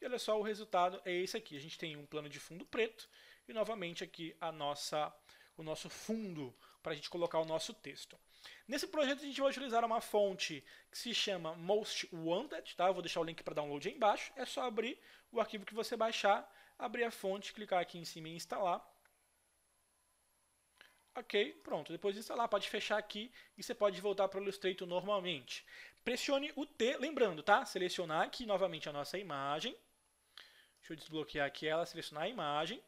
E olha só, o resultado é esse aqui. A gente tem um plano de fundo preto e novamente aqui a nossa, o nosso fundo para a gente colocar o nosso texto. Nesse projeto a gente vai utilizar uma fonte que se chama Most Wanted, tá? Eu vou deixar o link para download aí embaixo. É só abrir o arquivo que você baixar, abrir a fonte, clicar aqui em cima e instalar. Ok, pronto. Depois de instalar, pode fechar aqui e você pode voltar para o Illustrator normalmente. Pressione o T, lembrando, tá? Selecionar aqui novamente a nossa imagem. Deixa eu desbloquear aqui ela, selecionar a imagem.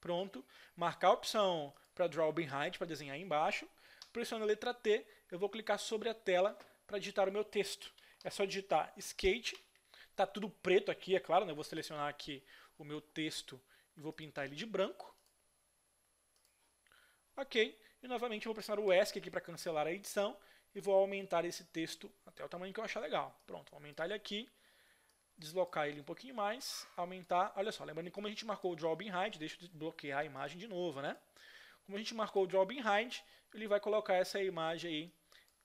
Pronto. Marcar a opção para Draw behind para desenhar embaixo. Pressiono a letra T, eu vou clicar sobre a tela para digitar o meu texto. É só digitar skate, tá tudo preto aqui, é claro, né? eu vou selecionar aqui o meu texto e vou pintar ele de branco. Ok, e novamente eu vou pressionar o ESC aqui para cancelar a edição e vou aumentar esse texto até o tamanho que eu achar legal. Pronto, vou aumentar ele aqui, deslocar ele um pouquinho mais, aumentar, olha só, lembrando como a gente marcou o Draw behind deixa eu desbloquear a imagem de novo, né? Como a gente marcou o Draw Behind, ele vai colocar essa imagem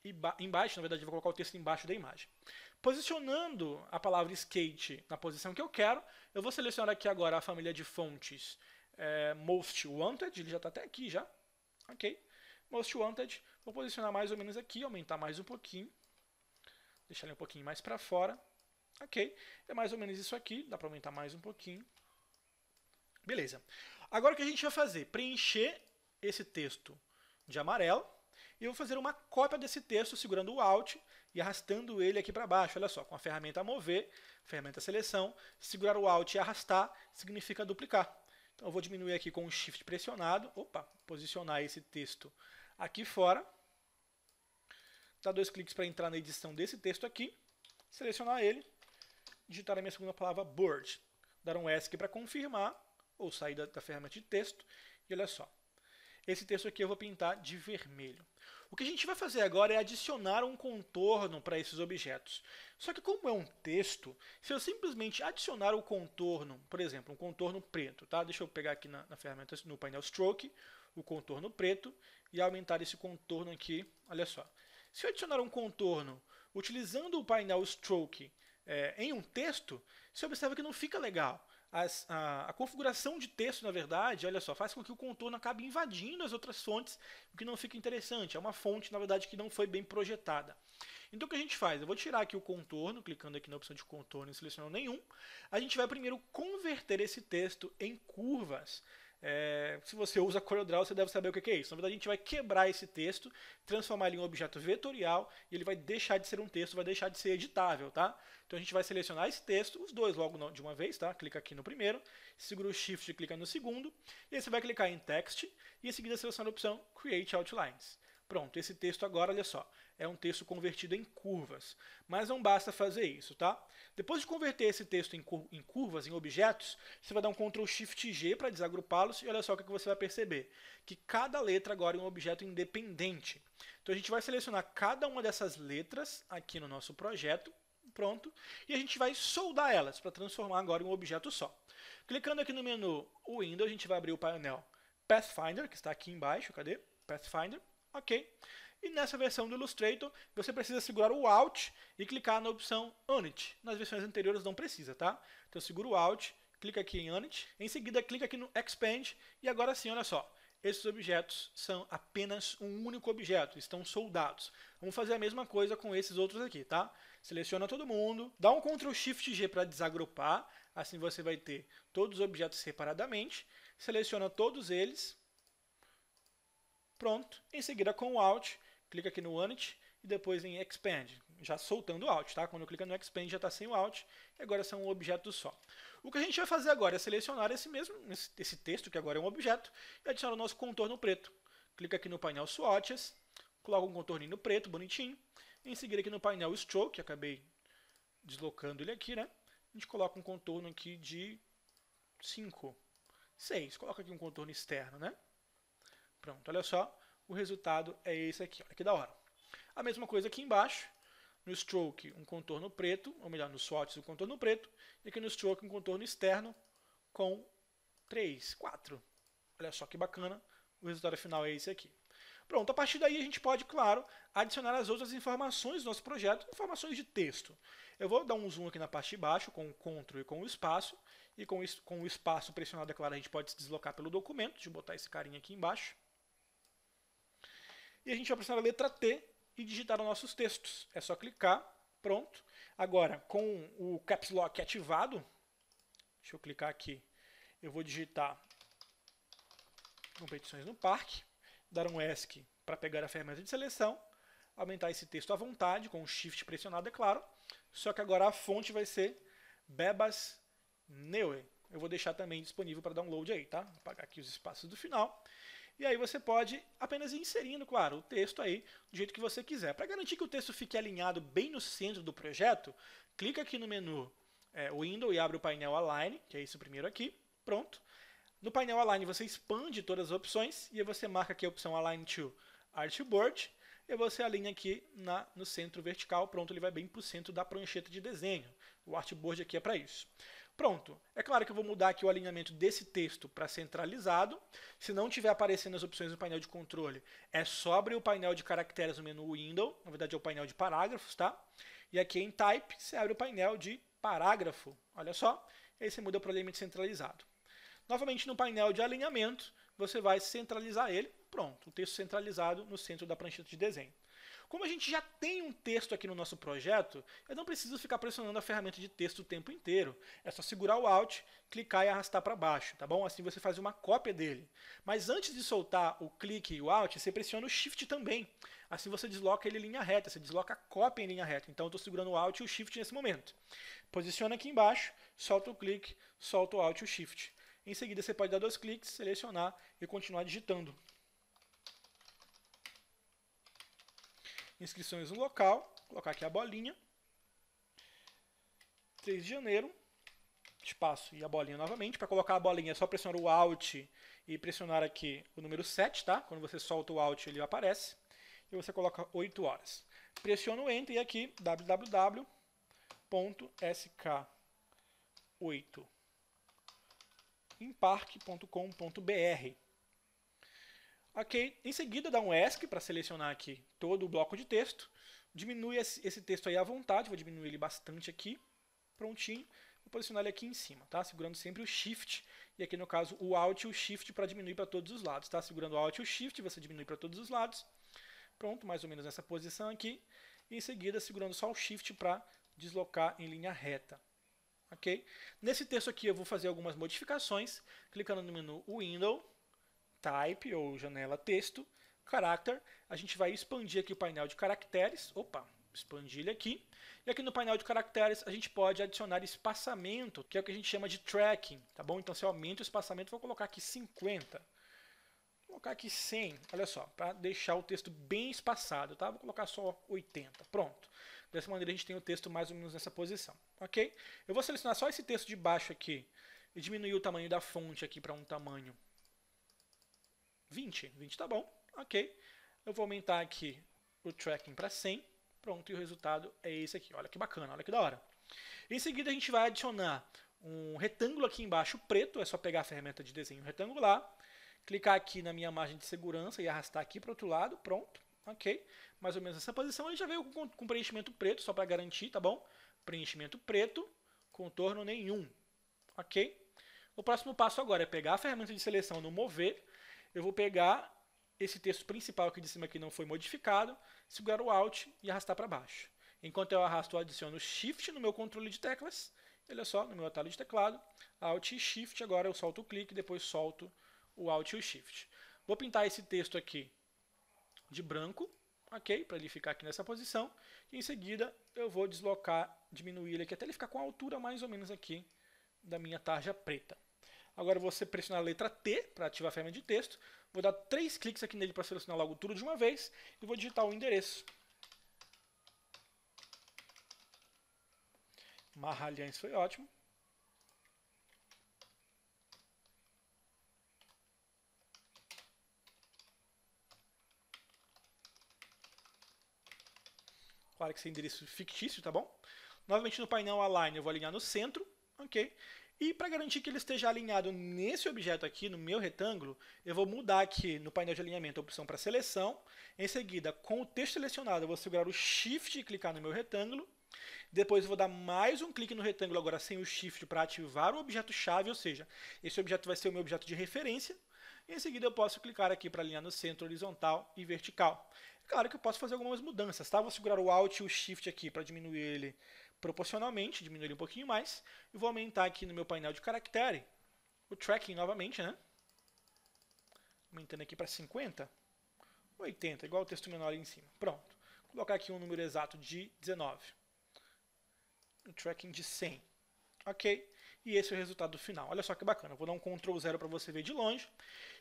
aí embaixo, na verdade, eu vou colocar o texto embaixo da imagem. Posicionando a palavra skate na posição que eu quero, eu vou selecionar aqui agora a família de fontes é, Most Wanted, ele já está até aqui já, ok? Most Wanted, vou posicionar mais ou menos aqui, aumentar mais um pouquinho, deixar ele um pouquinho mais para fora, ok? É mais ou menos isso aqui, dá para aumentar mais um pouquinho, beleza. Agora o que a gente vai fazer? Preencher esse texto de amarelo e eu vou fazer uma cópia desse texto segurando o Alt e arrastando ele aqui para baixo. Olha só, com a ferramenta Mover, ferramenta Seleção, segurar o Alt e arrastar significa duplicar. Então eu vou diminuir aqui com o Shift pressionado, opa, posicionar esse texto aqui fora, dar dois cliques para entrar na edição desse texto aqui, selecionar ele, digitar a minha segunda palavra Board, dar um S aqui para confirmar, ou sair da, da ferramenta de texto, e olha só, esse texto aqui eu vou pintar de vermelho. O que a gente vai fazer agora é adicionar um contorno para esses objetos. Só que como é um texto, se eu simplesmente adicionar o contorno, por exemplo, um contorno preto, tá? deixa eu pegar aqui na, na ferramenta, no painel Stroke, o contorno preto e aumentar esse contorno aqui, olha só. Se eu adicionar um contorno utilizando o painel Stroke é, em um texto, você observa que não fica legal as, a, a, configuração de texto, na verdade, olha só, faz com que o contorno acabe invadindo as outras fontes, o que não fica interessante. É uma fonte, na verdade, que não foi bem projetada. Então o que a gente faz? Eu vou tirar aqui o contorno, clicando aqui na opção de contorno e selecionando nenhum. A gente vai primeiro converter esse texto em curvas. É, se você usa CorelDRAW, você deve saber o que é isso. Na verdade, a gente vai quebrar esse texto, transformar ele em um objeto vetorial e ele vai deixar de ser um texto, vai deixar de ser editável, tá? Então a gente vai selecionar esse texto, os dois logo de uma vez, tá? Clica aqui no primeiro, segura o Shift e clica no segundo, e aí você vai clicar em Text e em seguida seleciona a opção Create Outlines. Pronto, esse texto agora, olha só, é um texto convertido em curvas. Mas não basta fazer isso, tá? Depois de converter esse texto em, cur em curvas, em objetos, você vai dar um Ctrl Shift G para desagrupá-los e olha só o que você vai perceber. Que cada letra agora é um objeto independente. Então a gente vai selecionar cada uma dessas letras aqui no nosso projeto, pronto, e a gente vai soldar elas para transformar agora em um objeto só. Clicando aqui no menu Windows, a gente vai abrir o painel Pathfinder, que está aqui embaixo, cadê? Pathfinder, ok. E nessa versão do Illustrator, você precisa segurar o Alt e clicar na opção Unit. Nas versões anteriores não precisa, tá? Então segura o Alt, clica aqui em Unit, em seguida clica aqui no Expand e agora sim, olha só, esses objetos são apenas um único objeto, estão soldados. Vamos fazer a mesma coisa com esses outros aqui, tá? Seleciona todo mundo, dá um Ctrl Shift G para desagrupar, assim você vai ter todos os objetos separadamente, seleciona todos eles, pronto. Em seguida com o Alt, clica aqui no Unit e depois em Expand, já soltando o Alt, tá? Quando eu clico no Expand já está sem o Alt, e agora são um objeto só. O que a gente vai fazer agora é selecionar esse mesmo, esse, texto, que agora é um objeto, e adicionar o nosso contorno preto. Clica aqui no painel Swatches, coloca um contorninho preto, bonitinho, em seguida aqui no painel Stroke, que acabei deslocando ele aqui, né? A gente coloca um contorno aqui de 5, 6, coloca aqui um contorno externo, né? Pronto, olha só, o resultado é esse aqui. Olha que da hora. A mesma coisa aqui embaixo. No stroke, um contorno preto, ou melhor, no swatch, um contorno preto. E aqui no stroke, um contorno externo com 3, 4. Olha só que bacana. O resultado final é esse aqui. Pronto, a partir daí a gente pode, claro, adicionar as outras informações do nosso projeto, informações de texto. Eu vou dar um zoom aqui na parte de baixo com o CTRL e com o espaço, e com, o espaço pressionado, é claro, a gente pode se deslocar pelo documento, deixa eu botar esse carinha aqui embaixo. E a gente vai pressionar a letra T e digitar os nossos textos. É só clicar, pronto. Agora, com o Caps Lock ativado, deixa eu clicar aqui, eu vou digitar competições no parque, dar um ESC para pegar a ferramenta de seleção, aumentar esse texto à vontade, com o Shift pressionado, é claro, só que agora a fonte vai ser Bebas Neue. Eu vou deixar também disponível para download aí, tá? Vou apagar aqui os espaços do final. E aí você pode apenas ir inserindo, claro, o texto aí do jeito que você quiser. Para garantir que o texto fique alinhado bem no centro do projeto, clica aqui no menu é, Window e abre o painel Align, que é isso primeiro aqui. Pronto. No painel Align você expande todas as opções e aí você marca aqui a opção Align to Artboard e você alinha aqui na, no centro vertical, pronto, ele vai bem para o centro da prancheta de desenho. O artboard aqui é para isso. Pronto. É claro que eu vou mudar aqui o alinhamento desse texto para centralizado. Se não tiver aparecendo as opções do painel de controle, é só abrir o painel de caracteres no menu Window, na verdade é o painel de parágrafos, tá? E aqui em Type, você abre o painel de parágrafo. Olha só, aí você muda para o alinhamento centralizado. Novamente no painel de alinhamento, você vai centralizar ele. Pronto, o texto centralizado no centro da prancheta de desenho. Como a gente já tem um texto aqui no nosso projeto, eu não preciso ficar pressionando a ferramenta de texto o tempo inteiro. É só segurar o Alt, clicar e arrastar para baixo, tá bom? Assim você faz uma cópia dele. Mas antes de soltar o clique e o Alt, você pressiona o Shift também. Assim você desloca ele em linha reta, você desloca a cópia em linha reta. Então eu estou segurando o Alt e o Shift nesse momento. Posiciona aqui embaixo, solta o clique, solta o Alt e o Shift. Em seguida, você pode dar dois cliques, selecionar e continuar digitando. inscrições no local, colocar aqui a bolinha. 3 de janeiro, espaço e a bolinha novamente. Para colocar a bolinha é só pressionar o Alt e pressionar aqui o número 7, tá? Quando você solta o Alt ele aparece. E você coloca 8 horas. Pressiona o Enter e aqui www.sk8imparque.com.br Ok, em seguida dá um ESC para selecionar aqui todo o bloco de texto. Diminui esse texto aí à vontade, vou diminuir ele bastante aqui. Prontinho. Vou posicionar ele aqui em cima, tá? Segurando sempre o Shift. E aqui no caso o Alt e o Shift para diminuir para todos os lados, tá? Segurando o Alt e o Shift, você diminui para todos os lados. Pronto, mais ou menos nessa posição aqui. E em seguida segurando só o Shift para deslocar em linha reta. Ok? Nesse texto aqui eu vou fazer algumas modificações, clicando no menu Window, type ou janela texto, character, a gente vai expandir aqui o painel de caracteres, opa, expandir ele aqui, e aqui no painel de caracteres a gente pode adicionar espaçamento, que é o que a gente chama de tracking, tá bom? Então se eu aumento o espaçamento, vou colocar aqui 50, vou colocar aqui 100, olha só, para deixar o texto bem espaçado, tá? Vou colocar só 80, pronto. Dessa maneira a gente tem o texto mais ou menos nessa posição, ok? Eu vou selecionar só esse texto de baixo aqui e diminuir o tamanho da fonte aqui para um tamanho 20. 20 tá bom, ok. Eu vou aumentar aqui o tracking para 100. Pronto, e o resultado é esse aqui. Olha que bacana, olha que da hora. Em seguida, a gente vai adicionar um retângulo aqui embaixo preto. É só pegar a ferramenta de desenho retangular, clicar aqui na minha margem de segurança e arrastar aqui para o outro lado. Pronto, ok. Mais ou menos essa posição. Ele já veio com, com preenchimento preto, só para garantir, tá bom? Preenchimento preto, contorno nenhum, ok? O próximo passo agora é pegar a ferramenta de seleção no mover, eu vou pegar esse texto principal aqui de cima que não foi modificado, segurar o Alt e arrastar para baixo. Enquanto eu arrasto, eu adiciono Shift no meu controle de teclas, olha é só, no meu atalho de teclado, Alt e Shift, agora eu solto o clique, depois solto o Alt e o Shift. Vou pintar esse texto aqui de branco, ok, para ele ficar aqui nessa posição, e em seguida eu vou deslocar, diminuir ele aqui, até ele ficar com a altura mais ou menos aqui da minha tarja preta. Agora você pressionar a letra T para ativar a ferramenta de texto. Vou dar três cliques aqui nele para selecionar logo tudo de uma vez e vou digitar o endereço. Marralhães foi ótimo. Claro que esse endereço fictício, tá bom? Novamente no painel Align eu vou alinhar no centro, ok? E para garantir que ele esteja alinhado nesse objeto aqui, no meu retângulo, eu vou mudar aqui no painel de alinhamento a opção para seleção. Em seguida, com o texto selecionado, eu vou segurar o Shift e clicar no meu retângulo. Depois vou dar mais um clique no retângulo agora sem o Shift para ativar o objeto-chave, ou seja, esse objeto vai ser o meu objeto de referência. Em seguida eu posso clicar aqui para alinhar no centro, horizontal e vertical. É claro que eu posso fazer algumas mudanças, tá? Vou segurar o Alt e o Shift aqui para diminuir ele proporcionalmente, diminuir um pouquinho mais, e vou aumentar aqui no meu painel de caractere o tracking novamente, né? Aumentando aqui para 50, 80, igual o texto menor ali em cima. Pronto. Vou colocar aqui um número exato de 19. O tracking de 100. Ok? E esse é o resultado final. Olha só que bacana. vou dar um Ctrl zero para você ver de longe.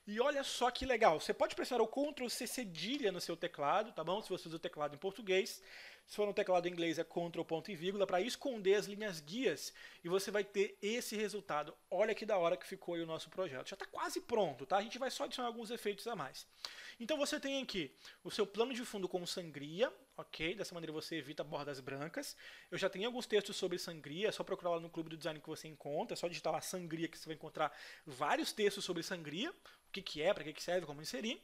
E olha só que legal. Você pode pressionar o Ctrl C cedilha no seu teclado, tá bom? Se você usa o teclado em português. Se for no teclado em inglês é Ctrl ponto e vírgula para esconder as linhas guias e você vai ter esse resultado. Olha que da hora que ficou aí o nosso projeto. Já está quase pronto, tá? A gente vai só adicionar alguns efeitos a mais. Então você tem aqui o seu plano de fundo com sangria, ok? Dessa maneira você evita bordas brancas. Eu já tenho alguns textos sobre sangria, é só procurar lá no clube do design que você encontra, é só digitar lá sangria que você vai encontrar vários textos sobre sangria, o que, que é, para que, que serve, como inserir.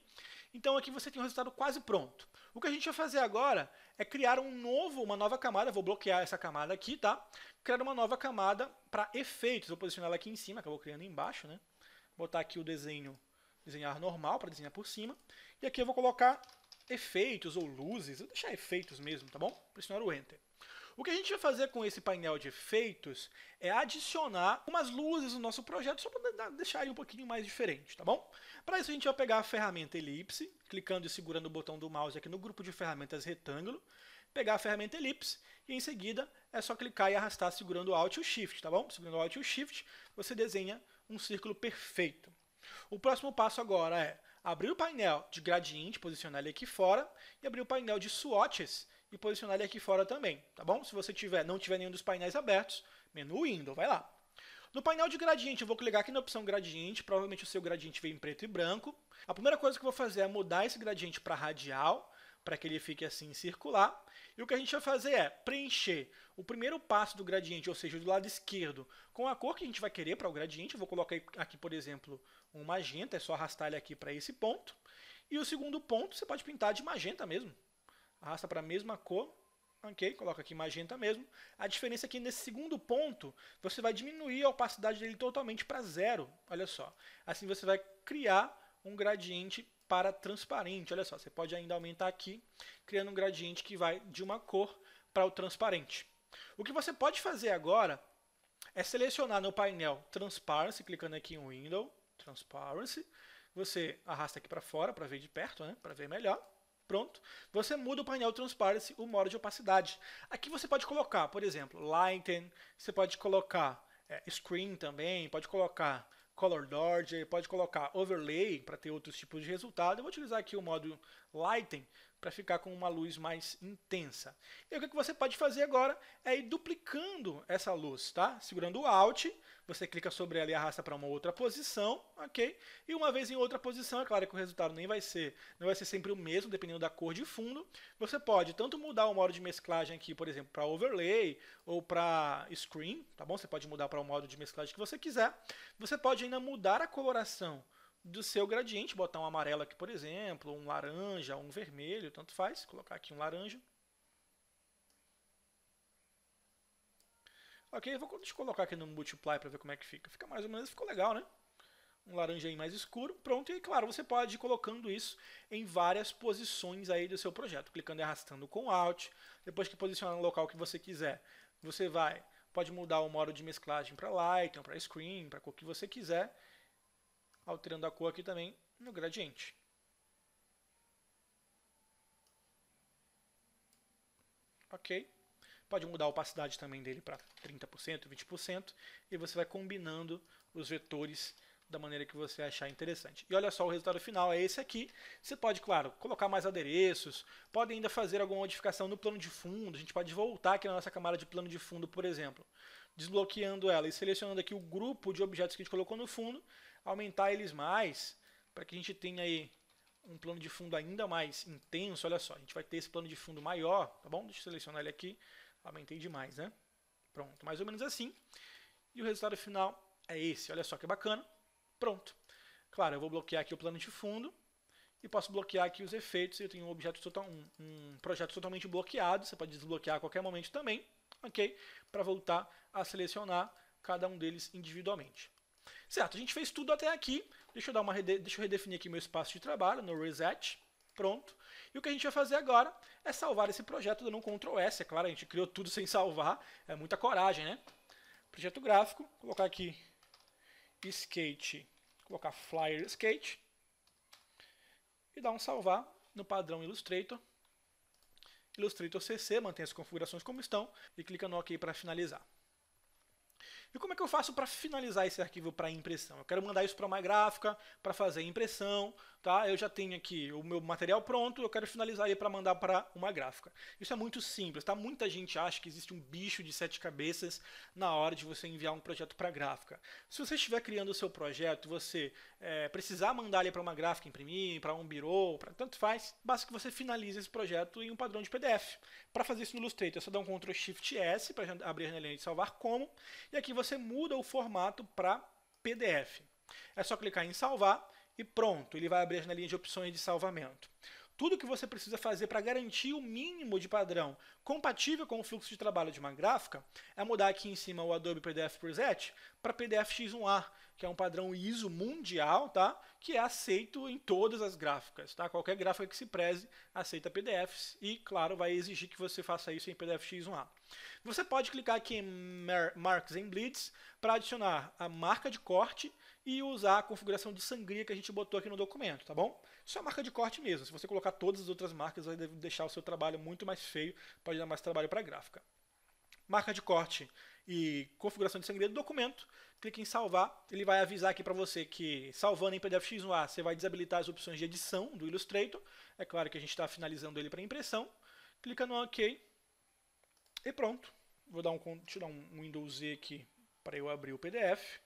Então aqui você tem um resultado quase pronto. O que a gente vai fazer agora é criar um novo, uma nova camada, vou bloquear essa camada aqui, tá? Criar uma nova camada para efeitos, vou posicionar ela aqui em cima, que eu vou criando embaixo, né? Botar aqui o desenho, desenhar normal para desenhar por cima. E aqui eu vou colocar efeitos ou luzes, vou deixar efeitos mesmo, tá bom? Pressionar o Enter. O que a gente vai fazer com esse painel de efeitos é adicionar umas luzes no nosso projeto, só para deixar ele um pouquinho mais diferente, tá bom? Para isso a gente vai pegar a ferramenta elipse, clicando e segurando o botão do mouse aqui no grupo de ferramentas retângulo, pegar a ferramenta elipse e em seguida é só clicar e arrastar segurando o Alt e o Shift, tá bom? Segurando o Alt e o Shift, você desenha um círculo perfeito. O próximo passo agora é abrir o painel de gradiente, posicionar ele aqui fora, e abrir o painel de swatches, e posicionar ele aqui fora também, tá bom? Se você tiver, não tiver nenhum dos painéis abertos, menu Window, vai lá. No painel de gradiente, eu vou clicar aqui na opção gradiente, provavelmente o seu gradiente vem em preto e branco. A primeira coisa que eu vou fazer é mudar esse gradiente para radial, para que ele fique assim circular. E o que a gente vai fazer é preencher o primeiro passo do gradiente, ou seja, do lado esquerdo, com a cor que a gente vai querer para o gradiente. Eu vou colocar aqui, por exemplo, um magenta, é só arrastar ele aqui para esse ponto. E o segundo ponto você pode pintar de magenta mesmo, arrasta para a mesma cor, ok? Coloca aqui magenta mesmo. A diferença é que nesse segundo ponto, você vai diminuir a opacidade dele totalmente para zero, olha só. Assim você vai criar um gradiente para transparente, olha só. Você pode ainda aumentar aqui, criando um gradiente que vai de uma cor para o transparente. O que você pode fazer agora é selecionar no painel Transparency, clicando aqui em Window, Transparency, você arrasta aqui para fora para ver de perto, né? para ver melhor. Pronto. Você muda o painel Transparency, o modo de opacidade. Aqui você pode colocar, por exemplo, Lighten, você pode colocar é, Screen também, pode colocar Color Dodge, pode colocar Overlay para ter outros tipos de resultado. Eu vou utilizar aqui o modo Lighten para ficar com uma luz mais intensa. E o que você pode fazer agora é ir duplicando essa luz, tá? Segurando o Alt, você clica sobre ela e arrasta para uma outra posição, ok? E uma vez em outra posição, é claro que o resultado nem vai ser, não vai ser sempre o mesmo, dependendo da cor de fundo. Você pode tanto mudar o modo de mesclagem aqui, por exemplo, para overlay ou para screen, tá bom? Você pode mudar para o modo de mesclagem que você quiser. Você pode ainda mudar a coloração do seu gradiente, botar um amarelo aqui, por exemplo, um laranja, um vermelho, tanto faz, colocar aqui um laranja. Ok, vou deixa eu colocar aqui no multiply para ver como é que fica. Fica mais ou menos, ficou legal, né? Um laranja aí mais escuro, pronto. E aí, claro, você pode ir colocando isso em várias posições aí do seu projeto, clicando e arrastando com Alt. Depois que posicionar no local que você quiser, você vai, pode mudar o modo de mesclagem para Lightroom, para Screen, para o que você quiser alterando a cor aqui também no gradiente. Ok. Pode mudar a opacidade também dele para 30%, 20%, e você vai combinando os vetores da maneira que você achar interessante. E olha só, o resultado final é esse aqui. Você pode, claro, colocar mais adereços, pode ainda fazer alguma modificação no plano de fundo, a gente pode voltar aqui na nossa camada de plano de fundo, por exemplo, desbloqueando ela e selecionando aqui o grupo de objetos que a gente colocou no fundo, aumentar eles mais, para que a gente tenha aí um plano de fundo ainda mais intenso. Olha só, a gente vai ter esse plano de fundo maior, tá bom? Deixa eu selecionar ele aqui. Aumentei demais, né? Pronto, mais ou menos assim. E o resultado final é esse. Olha só que bacana. Pronto. Claro, eu vou bloquear aqui o plano de fundo e posso bloquear aqui os efeitos. Eu tenho um, objeto total, um, um projeto totalmente bloqueado. Você pode desbloquear a qualquer momento também, ok? Para voltar a selecionar cada um deles individualmente. Certo, a gente fez tudo até aqui. Deixa eu, dar uma deixa eu redefinir aqui meu espaço de trabalho no reset. Pronto. E o que a gente vai fazer agora é salvar esse projeto dando um Ctrl S. É claro, a gente criou tudo sem salvar. É muita coragem, né? Projeto gráfico. Colocar aqui skate. Colocar flyer skate. E dar um salvar no padrão Illustrator. Illustrator CC, mantém as configurações como estão. E clica no OK para finalizar. E como é que eu faço para finalizar esse arquivo para impressão? Eu quero mandar isso para uma gráfica para fazer impressão, tá? Eu já tenho aqui o meu material pronto, eu quero finalizar ele para mandar para uma gráfica. Isso é muito simples, tá? Muita gente acha que existe um bicho de sete cabeças na hora de você enviar um projeto para gráfica. Se você estiver criando o seu projeto, você é, precisar mandar ele para uma gráfica imprimir, para um birô, para tanto faz, basta que você finalize esse projeto em um padrão de PDF. Para fazer isso no Illustrator, é só dar um Ctrl Shift S para abrir a janelinha de salvar como, e aqui você muda o formato para PDF. É só clicar em salvar e pronto, ele vai abrir a janelinha de opções de salvamento. Tudo que você precisa fazer para garantir o mínimo de padrão compatível com o fluxo de trabalho de uma gráfica é mudar aqui em cima o Adobe PDF Preset para PDF X1A, que é um padrão ISO mundial, tá? Que é aceito em todas as gráficas, tá? Qualquer gráfica que se preze aceita PDFs e, claro, vai exigir que você faça isso em PDF X1A. Você pode clicar aqui em Marks and Bleeds para adicionar a marca de corte e usar a configuração de sangria que a gente botou aqui no documento, tá bom? Isso é marca de corte mesmo. Se você colocar todas as outras marcas, vai deixar o seu trabalho muito mais feio, pode dar mais trabalho para a gráfica. Marca de corte e configuração de segredo do documento. Clique em salvar, ele vai avisar aqui para você que salvando em PDF X1 você vai desabilitar as opções de edição do Illustrator. É claro que a gente está finalizando ele para impressão. Clica no OK e pronto. Vou dar um, deixa dar um Windows Z aqui para eu abrir o PDF.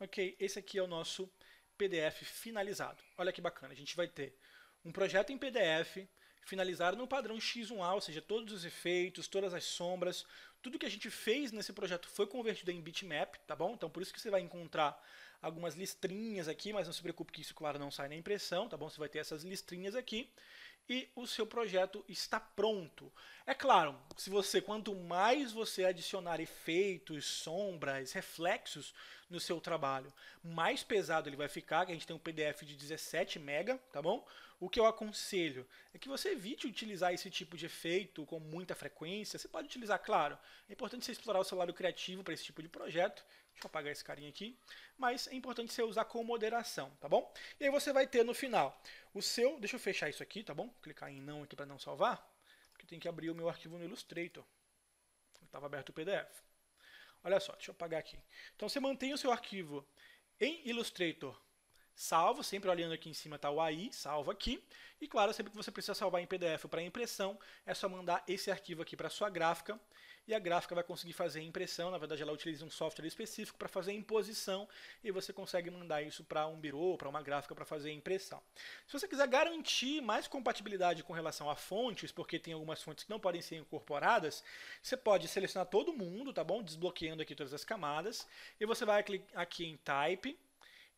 Ok, esse aqui é o nosso PDF finalizado. Olha que bacana, a gente vai ter um projeto em PDF, finalizaram no padrão X1A, ou seja, todos os efeitos, todas as sombras, tudo que a gente fez nesse projeto foi convertido em bitmap, tá bom? Então por isso que você vai encontrar algumas listrinhas aqui, mas não se preocupe que isso, claro, não sai na impressão, tá bom? Você vai ter essas listrinhas aqui e o seu projeto está pronto. É claro, se você quanto mais você adicionar efeitos, sombras, reflexos no seu trabalho, mais pesado ele vai ficar, que a gente tem um PDF de 17 mega, tá bom? O que eu aconselho é que você evite utilizar esse tipo de efeito com muita frequência. Você pode utilizar, claro. É importante você explorar o seu lado criativo para esse tipo de projeto. Deixa eu apagar esse carinha aqui. Mas é importante você usar com moderação, tá bom? E aí você vai ter no final o seu. Deixa eu fechar isso aqui, tá bom? Clicar em não aqui para não salvar. Porque tem que abrir o meu arquivo no Illustrator. Estava aberto o PDF. Olha só, deixa eu apagar aqui. Então você mantém o seu arquivo em Illustrator salvo, sempre olhando aqui em cima está o AI, salvo aqui. E claro, sempre que você precisa salvar em PDF para impressão, é só mandar esse arquivo aqui para sua gráfica e a gráfica vai conseguir fazer a impressão. Na verdade, ela utiliza um software específico para fazer a imposição e você consegue mandar isso para um birô, para uma gráfica para fazer a impressão. Se você quiser garantir mais compatibilidade com relação a fontes, porque tem algumas fontes que não podem ser incorporadas, você pode selecionar todo mundo, tá bom? Desbloqueando aqui todas as camadas e você vai aqui em Type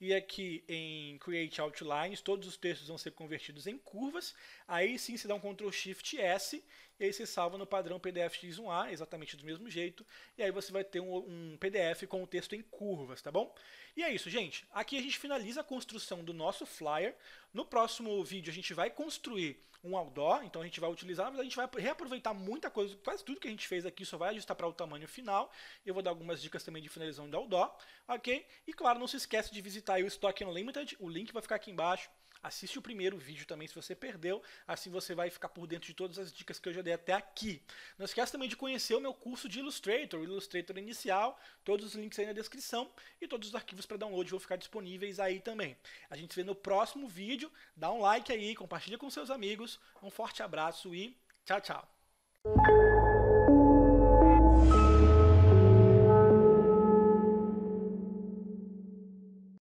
e aqui em Create Outlines, todos os textos vão ser convertidos em curvas. Aí sim você dá um Ctrl Shift S, e aí você salva no padrão PDF X1A, exatamente do mesmo jeito. E aí você vai ter um, um PDF com o texto em curvas, tá bom? E é isso, gente. Aqui a gente finaliza a construção do nosso flyer. No próximo vídeo a gente vai construir um outdoor, então a gente vai utilizar, mas a gente vai reaproveitar muita coisa, quase tudo que a gente fez aqui, só vai ajustar para o tamanho final. Eu vou dar algumas dicas também de finalização do outdoor, ok? E claro, não se esquece de visitar o Stock Unlimited, o link vai ficar aqui embaixo. Assiste o primeiro vídeo também se você perdeu, assim você vai ficar por dentro de todas as dicas que eu já dei até aqui. Não esqueça também de conhecer o meu curso de Illustrator, Illustrator inicial, todos os links aí na descrição e todos os arquivos para download vão ficar disponíveis aí também. A gente se vê no próximo vídeo, dá um like aí, compartilha com seus amigos, um forte abraço e tchau, tchau.